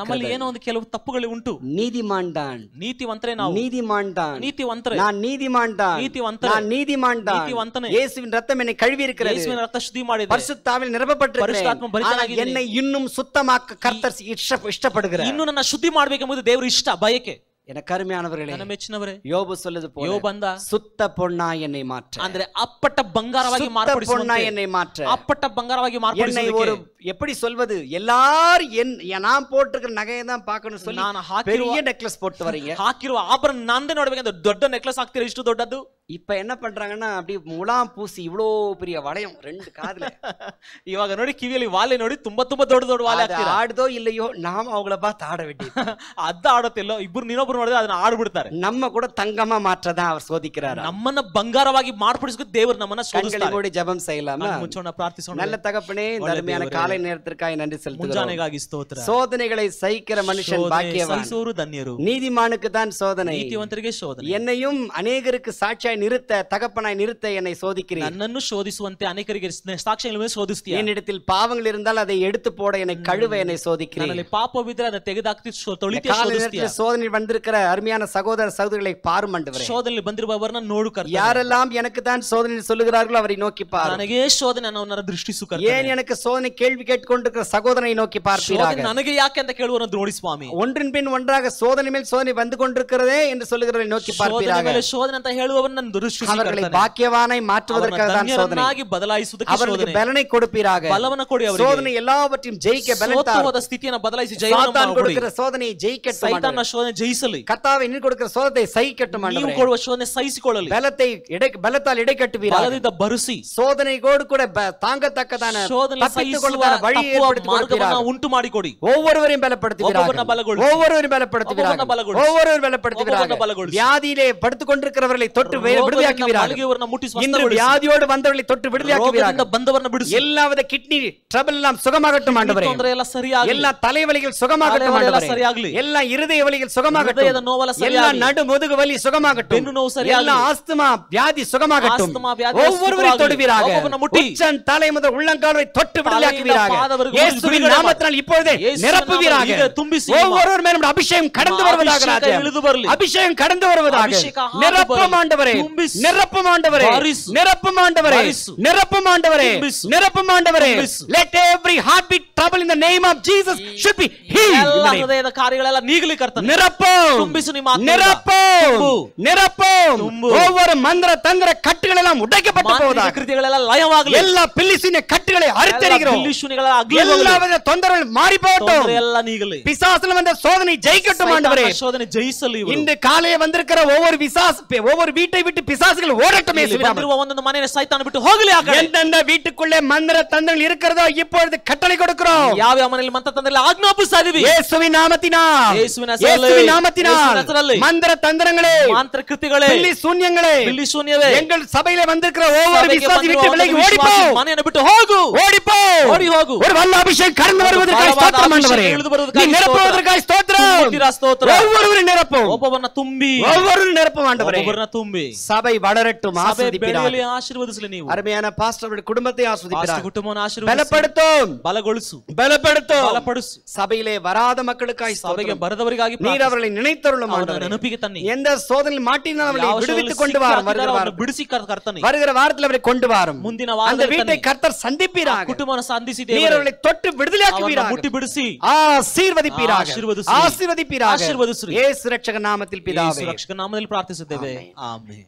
ನಮ್ಮಲ್ಲಿ ಏನೋ ಒಂದು ಕೆಲವು ತಪ್ಪುಗಳು ಉಂಟು ನೀತಿಮಾನ್ தான் ನೀತಿವಂತರೇ ನಾವು ನೀತಿಮಾನ್ தான் ನೀತಿವಂತರೇ ನಾನು ನೀತಿಮಾನ್ தான் ನೀತಿವಂತರೇ ನಾನು ನೀತಿಮಾನ್ தான் ನೀತಿವಂತನೇ இயேசுவின் ரத்தம் என்னை கழுவி இருக்கிறது இயேசுவின் ரத்த சுத்தி ಮಾಡಿದೆ பரிசுத்தாவில் நிரப்பப்பட்டிருக்கிறேன் என்னை இன்னும் சுத்தமாக்க கர்த்தர் இஷ்டப்படுகிறார் இன்னும் நான் சுத்தி ಮಾಡಬೇಕು போது ದೇವರು இஷ்ட பயக்கே எனக்கு அருமையானவர்களே ನನ್ನ ಮೆಚ್ಚಿನವರೇ ಯೋಬು சொல்லது போல ಯೋಬಂದ ಸುತ್ತ ಪೊಣ್ಣ ಎನ್ನೆ ಮಾತ್ರ ಅಂದ್ರೆ ಅಪ್ಪಟ ಬಂಗಾರವಾಗಿ ಮಾರ್ಪಡಿಸುವಂತೆ ಸುತ್ತ ஒரு எப்படி சொல்வது எல்லார் என் நான் போட்டிருக்கிற நகையை தான் பார்க்கணும் சொல்லி நான் பெரிய நெக்லஸ் போட்டு வரீங்க ಹಾಕಿರುವ ಆಭರಣ ನಾಂದೆ ನೋಡಬೇಕಂದ್ರೆ ದೊಡ್ಡ ನೆಕ್ಲೆಸ್ ಹಾಕ್ತೀರಾ ಇಷ್ಟು ದೊಡ್ಡದ್ದು இப்ப என்ன பண்றாங்கன்னா அப்படி முலாம் பூசி இவ்வளவு பெரிய வளையம் ரெண்டு காதுல இவங்க நோடி கிவியலி வாழை நோடி தும்ப தும்ப தோடு தோடு வாழை ஆடுதோ இல்லையோ நாம அவங்கள பார்த்து ஆட வேண்டிய அந்த ஆடத்தில் இப்போ நினப்பு அதை ஆடுபடுத்தாரு நம்ம கூட தங்கமா மாற்ற அவர் சோதிக்கிறாரு நம்ம பங்காரவாகி மாற்படிச்சு தேவர் நம்ம கோடி ஜபம் செய்யலாம நல்ல தகப்பனே தருமையான காலை நேரத்திற்காக நன்றி செலுத்துகிறேன் சோதனைகளை சகிக்கிற மனுஷன் பாக்கியவன் நீதிமானுக்கு தான் சோதனை சோதனை என்னையும் அநேகருக்கு சாட்சியாய் நிறுத்த தகப்பனாய் நிறுத்த என்னை சோதிக்கிறேன் ನನ್ನನ್ನು ಶೋಧಿಸುವಂತೆ என்னிடத்தில் பாவங்கள் இருந்தால் அதை எடுத்து போட என்னை கழுவ என்னை சோதிக்கிறேன் சோதனை வந்திருக்கிற அருமையான சகோதர சகோதரிகளை பாரும் யாரெல்லாம் எனக்கு தான் சொல்லுகிறார்களோ அவரை நோக்கி பார் ನನಗೆ சோதனை ಅನ್ನೋವನ್ನ ದೃಷ್ಟಿಸು ஏன் எனக்கு சோதனை கேள்வி கேட்டுக்கொண்டிருக்கிற சகோதரனை நೋಕಿ பார்ப்பீராக ನನಗೆ ಯಾಕೆ ಅಂತ ಕೇಳುವರನ್ನು ನೋಡಿ ஒன்றின் பின் ஒன்றாக சோதனை மேல் சோதனை வந்து கொண்டிருக்கிறதே என்று சொல்லுகிறவரை நோக்கி பார்ப்பீராக சோதனை ಅಂತ ஒவ்வொருவரையும் ஒவ்வொருவரும் வியாதியிலே படுத்துக் கொண்டிருக்கிறவர்களை தொட்டு விடுதலையாக்குவீராக தொட்டு தொட்டு மேலும் அபிஷேகம் கடந்து வருவதாக அபிஷேகம் கடந்து வருவதாக நிரப்பும் ஆண்டவரே நிரப்பும் ஆண்டவரே நிரப்பும் ஆண்டவரே நிரப்பும் ஆண்டவரே நிரப்பும் ஆண்டவரே let every heart beat trouble in the name of Jesus should be healed ಎಲ್ಲ ಹೃದಯದ ಕಾರ್ಯಗಳೆಲ್ಲ ನೀಗಲೀಕರ್ತದೆ ನಿರಪ್ಪು ತುಂಬಿಸು ನಿಮ್ಮ ನಿರಪ್ಪು ನಿರಪ್ಪು ಓವರ್ ಮಂದ್ರ ತಂದ್ರ ಕಟ್ಟುಗಳೆಲ್ಲ ಉಡಕಪಟ್ಟು ಹೋದ ಕೃತಿಗಳೆಲ್ಲ ಲಯವಾಗಲಿ ಎಲ್ಲ ಪಿಲ್ಲಿಸಿನ ಕಟ್ಟುಗಳೇ ಅರಿತರಿಗಿರೋ ಪಿಲ್ಲಿಸುನಿಗಳ ಅಗ್ಲಿ ಎಲ್ಲವನ್ನ ತೊಂದರೆ ಮಾರಿ போட்டு ಎಲ್ಲ ನೀಗಲಿ பிசாசுல வந்த சோதனை ஜெயிக்கட்டும் ஆண்டவரே சோதனை ஜெயிசலி இன்று காலையில வந்திருக்கிற ஒவ்வொரு விசாஸ் ஒவ்வொரு வீட்டை விட்டு பிசாசுகள் ஓடட்டும் ಮಂದಿರುವ ಒಂದೊಂದು ಮನೆಯ எந்தெந்த வீட்டுக்குள்ளே மந்திர தந்திரங்கள் இருக்கிறதோ இப்பொழுது கட்டளை கொடுக்கிறோம் ಯಾವ ಯಾವ ಮನೆಯಲ್ಲಿ ಮಂತ್ರ ತಂದ್ರೆ ಆಜ್ಞಾಪಿಸ್ತಾ ಇದೀವಿ ಯೇಸುವಿನ ನಾಮತಿനാൽ ಯೇಸುವಿನ மந்திர தந்திரங்களே ಮಾಂತ್ರ ಕೃತಿಗಳೇ பில்லி சூன்யங்களே பில்லி சூன்யவே எங்கள் சபையில வந்திருக்கிற ஒவ்வொரு விசுவாசி விட்டு விலகி ஓடி போ ಮನೆಯನ್ನು ಬಿಟ್ಟು ಹೋಗು ஓடி ಹೋಗು ஒரு வல்ல அபிஷேகம் கடந்து வருவதற்காய் ஸ்தோத்திரம் ஆண்டவரே நீ நிரப்புவதற்காய் ஸ்தோத்திரம் ஒவ்வொருவரும் நிரப்பும் ஒவ்வொருவரும் நிரப்பும் ஆண்டவரே ஒவ்வொருவரும் நிரப்பும் சபை வளரட்டும் நீ அருமையான பாஸ்டர் குடும்பத்தை சபையிலே வராத மக்களுக்காக சபைக்கு நீர் அவர்களை நினைத்தருளும் எந்த சோதனையில் மாட்டினாலும் அவர்களை விடுவித்து கொண்டு வருகிற வாரம் கர்த்தனை வருகிற வாரத்தில் அவரை கொண்டு முந்தின வாரம் அந்த வீட்டை கர்த்தர் சந்திப்பிராக குடும்பம் சந்திசி அவர்களை தொட்டு விடுதலையாக்குவீராக முட்டி பிடிசி ஆசீர்வதிப்பிராக ஆசீர்வதிசு ஆசீர்வதிசு இயேசு ரட்சக நாமத்தில் பிதாவே இயேசு ரட்சக நாமத்தில் பிரார்த்திசுதேவே